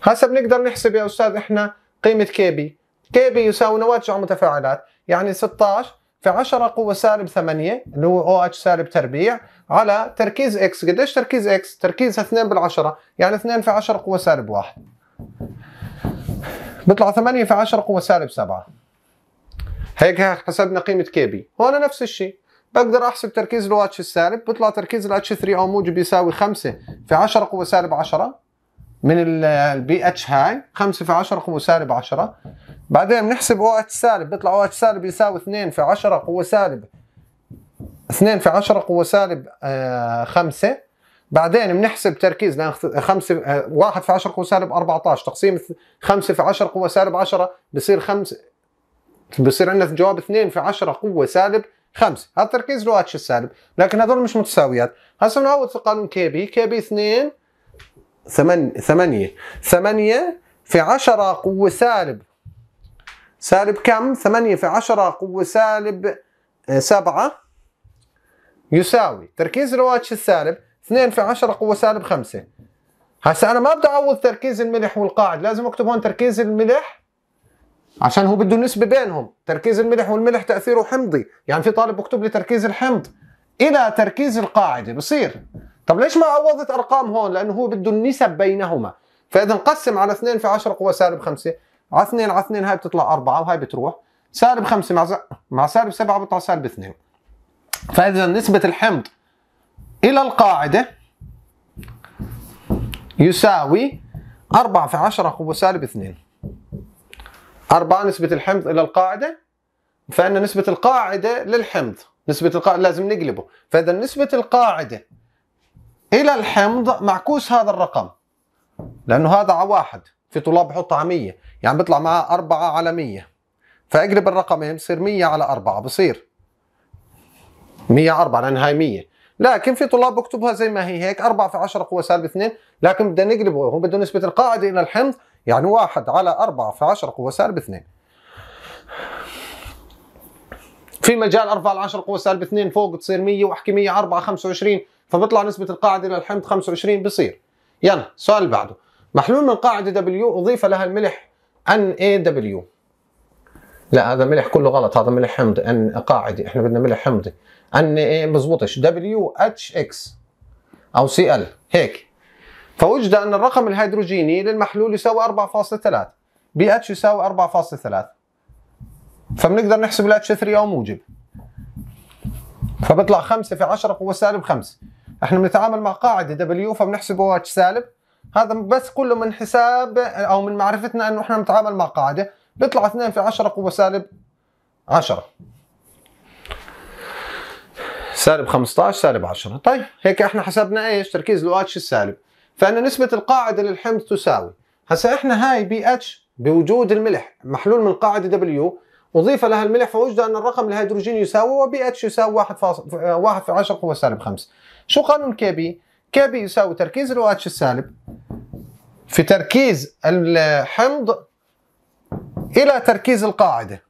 هسه بنقدر نحسب يا استاذ احنا قيمة كي بي كي بي يساوي نواتج المتفاعلات يعني 16 في 10 قوة سالب 8 اللي هو او اتش سالب تربيع على تركيز اكس قديش تركيز اكس؟ تركيزها 2 بالعشرة يعني 2 في 10 قوة سالب 1 بيطلع 8 في 10 قوة سالب 7 هيك حسبنا قيمة كي بي هون نفس الشيء بقدر احسب تركيز الواتش السالب بيطلع تركيز الاتش 3 او موجب يساوي 5 في 10 قوة سالب 10 من البي اتش هاي 5 في 10 قوة سالب 10 بعدين بنحسب او اتش سالب بيطلع او اتش سالب يساوي 2 في 10 قوة سالب 2 في 10 قوة سالب 5 آه، بعدين بنحسب تركيز لان 5 1 آه، في 10 قوه سالب 14 تقسيم 5 في 10 قوه سالب 10 بصير 5 بصير عندنا جواب 2 في 10 قوه سالب 5 هذا تركيز لو اتش السالب لكن هذول مش متساويات هسه بنعوض في قانون كي بي كي بي 2 8 8 8 في 10 قوه سالب سالب كم 8 في 10 قوه سالب 7 آه، يساوي تركيز الواتش السالب 2 في 10 قوة سالب 5 هسا أنا ما بدي أعوض تركيز الملح والقاعد لازم أكتب هون تركيز الملح عشان هو بده نسبة بينهم تركيز الملح والملح تأثيره حمضي يعني في طالب بكتب لي تركيز الحمض إلى تركيز القاعدة بصير طب ليش ما عوضت أرقام هون لأنه هو بده النسب بينهما فإذا نقسم على 2 في 10 قوة سالب 5 على 2 على 2 هاي بتطلع 4 وهاي بتروح سالب 5 مع ز... مع سالب 7 بيطلع سالب 2 فإذا نسبة الحمض إلى القاعدة يساوي 4 في 10 قوة سالب 2 4 نسبة الحمض إلى القاعدة فإن نسبة القاعدة للحمض نسبة القاعدة لازم نقلبه فإذا نسبة القاعدة إلى الحمض معكوس هذا الرقم لأنه هذا على واحد في طلاب بحطها على 100 يعني بيطلع معاه 4 على 100 فاقلب الرقمين بصير 100 على 4 بصير 104 لأن هاي 100 لكن في طلاب بكتبها زي ما هي هيك 4 في 10 قوة سالب 2 لكن بدنا نقلبه هو بده نسبة القاعدة إلى الحمض يعني 1 على 4 في 10 قوة سالب 2 في مجال 4 على 10 قوة سالب 2 فوق تصير 100 واحكي 100 4 25 فبيطلع نسبة القاعدة إلى الحمض 25 بصير يلا السؤال اللي بعده محلول من قاعدة W أضيف لها الملح NaW لا هذا ملح كله غلط هذا ملح حمضي ان قاعدي احنا بدنا ملح حمضي ان ايه بظبطش دبليو اتش اكس او سي ال هيك فوجد ان الرقم الهيدروجيني للمحلول يساوي 4.3 بي اتش يساوي 4.3 فبنقدر نحسب الاتش 3 او موجب فبطلع 5 في 10 قوه سالب 5 احنا بنتعامل مع قاعده دبليو فبنحسبه اتش سالب هذا بس كله من حساب او من معرفتنا انه احنا بنتعامل مع قاعده بيطلع 2 في 10 قوه سالب 10 سالب 15 سالب 10 طيب هيك احنا حسبنا ايش تركيز الاو اتش السالب فان نسبه القاعده للحمض تساوي هسا احنا هاي بي اتش بوجود الملح محلول من قاعده دبليو اضيف لها الملح فوجد ان الرقم الهيدروجيني يساوي وبي اتش يساوي 1 1 في 10 قوه سالب 5 شو قانون كي بي كي بي يساوي تركيز الاو اتش السالب في تركيز الحمض الى تركيز القاعده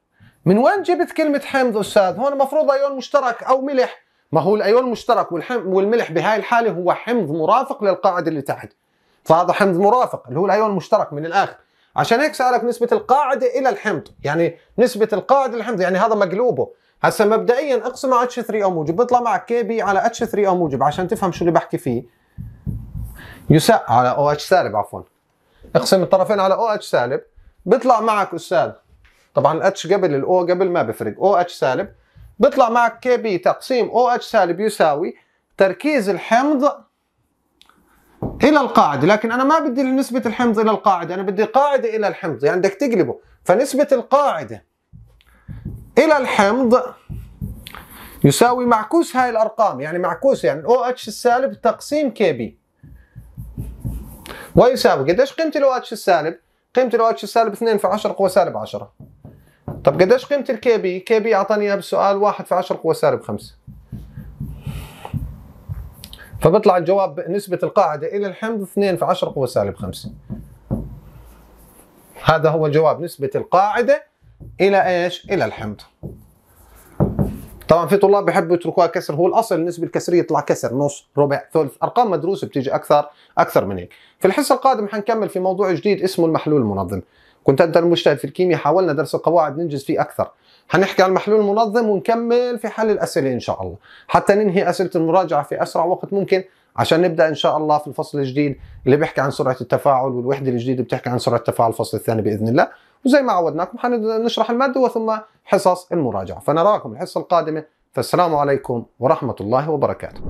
من وين جبت كلمه حمض استاذ هون المفروض ايون مشترك او ملح ما هو الايون المشترك والملح بهاي الحاله هو حمض مرافق للقاعده اللي تحت فهذا حمض مرافق اللي هو الايون المشترك من الاخر عشان هيك سالك نسبه القاعده الى الحمض يعني نسبه القاعده للحمض يعني هذا مقلوبه هسه مبدئيا اقسمه اتش 3 او موجب بيطلع معك كي بي على اتش 3 او موجب عشان تفهم شو اللي بحكي فيه يساء على او اتش سالب عفوا اقسم الطرفين على او اتش سالب بيطلع معك استاذ طبعا الاتش قبل الاو قبل ما بفرق او اتش سالب بيطلع معك كي بي تقسيم او اتش سالب يساوي تركيز الحمض الى القاعده لكن انا ما بدي نسبه الحمض الى القاعده انا بدي قاعده الى الحمض يعني بدك تقلبه فنسبه القاعده الى الحمض يساوي معكوس هاي الارقام يعني معكوس يعني او اتش السالب تقسيم كي بي ويساوي قديش قيمه الاو اتش السالب قيمه الاو اتش السالب 2 في 10 قوه سالب 10 طب قديش قيمه الكي بي؟ كي بي اعطاني اياها بالسؤال 1 في 10 قوى سالب 5 فبطلع الجواب نسبه القاعده الى الحمض 2 في 10 قوى سالب 5 هذا هو الجواب نسبه القاعده الى ايش؟ الى الحمض طبعا في طلاب بحبوا يتركوها كسر هو الاصل النسبه الكسريه يطلع كسر نص ربع ثلث ارقام مدروسه بتيجي اكثر اكثر من هيك في الحصه القادمه حنكمل في موضوع جديد اسمه المحلول المنظم كنت انت المجتهد في الكيمياء حاولنا درس القواعد ننجز فيه اكثر حنحكي عن المحلول المنظم ونكمل في حل الاسئله ان شاء الله حتى ننهي اسئله المراجعه في اسرع وقت ممكن عشان نبدا ان شاء الله في الفصل الجديد اللي بيحكي عن سرعه التفاعل والوحده الجديده بتحكي عن سرعه تفاعل الفصل الثاني باذن الله وزي ما عودناكم حنشرح الماده وثم حصص المراجعه فنراكم الحصه القادمه فالسلام عليكم ورحمه الله وبركاته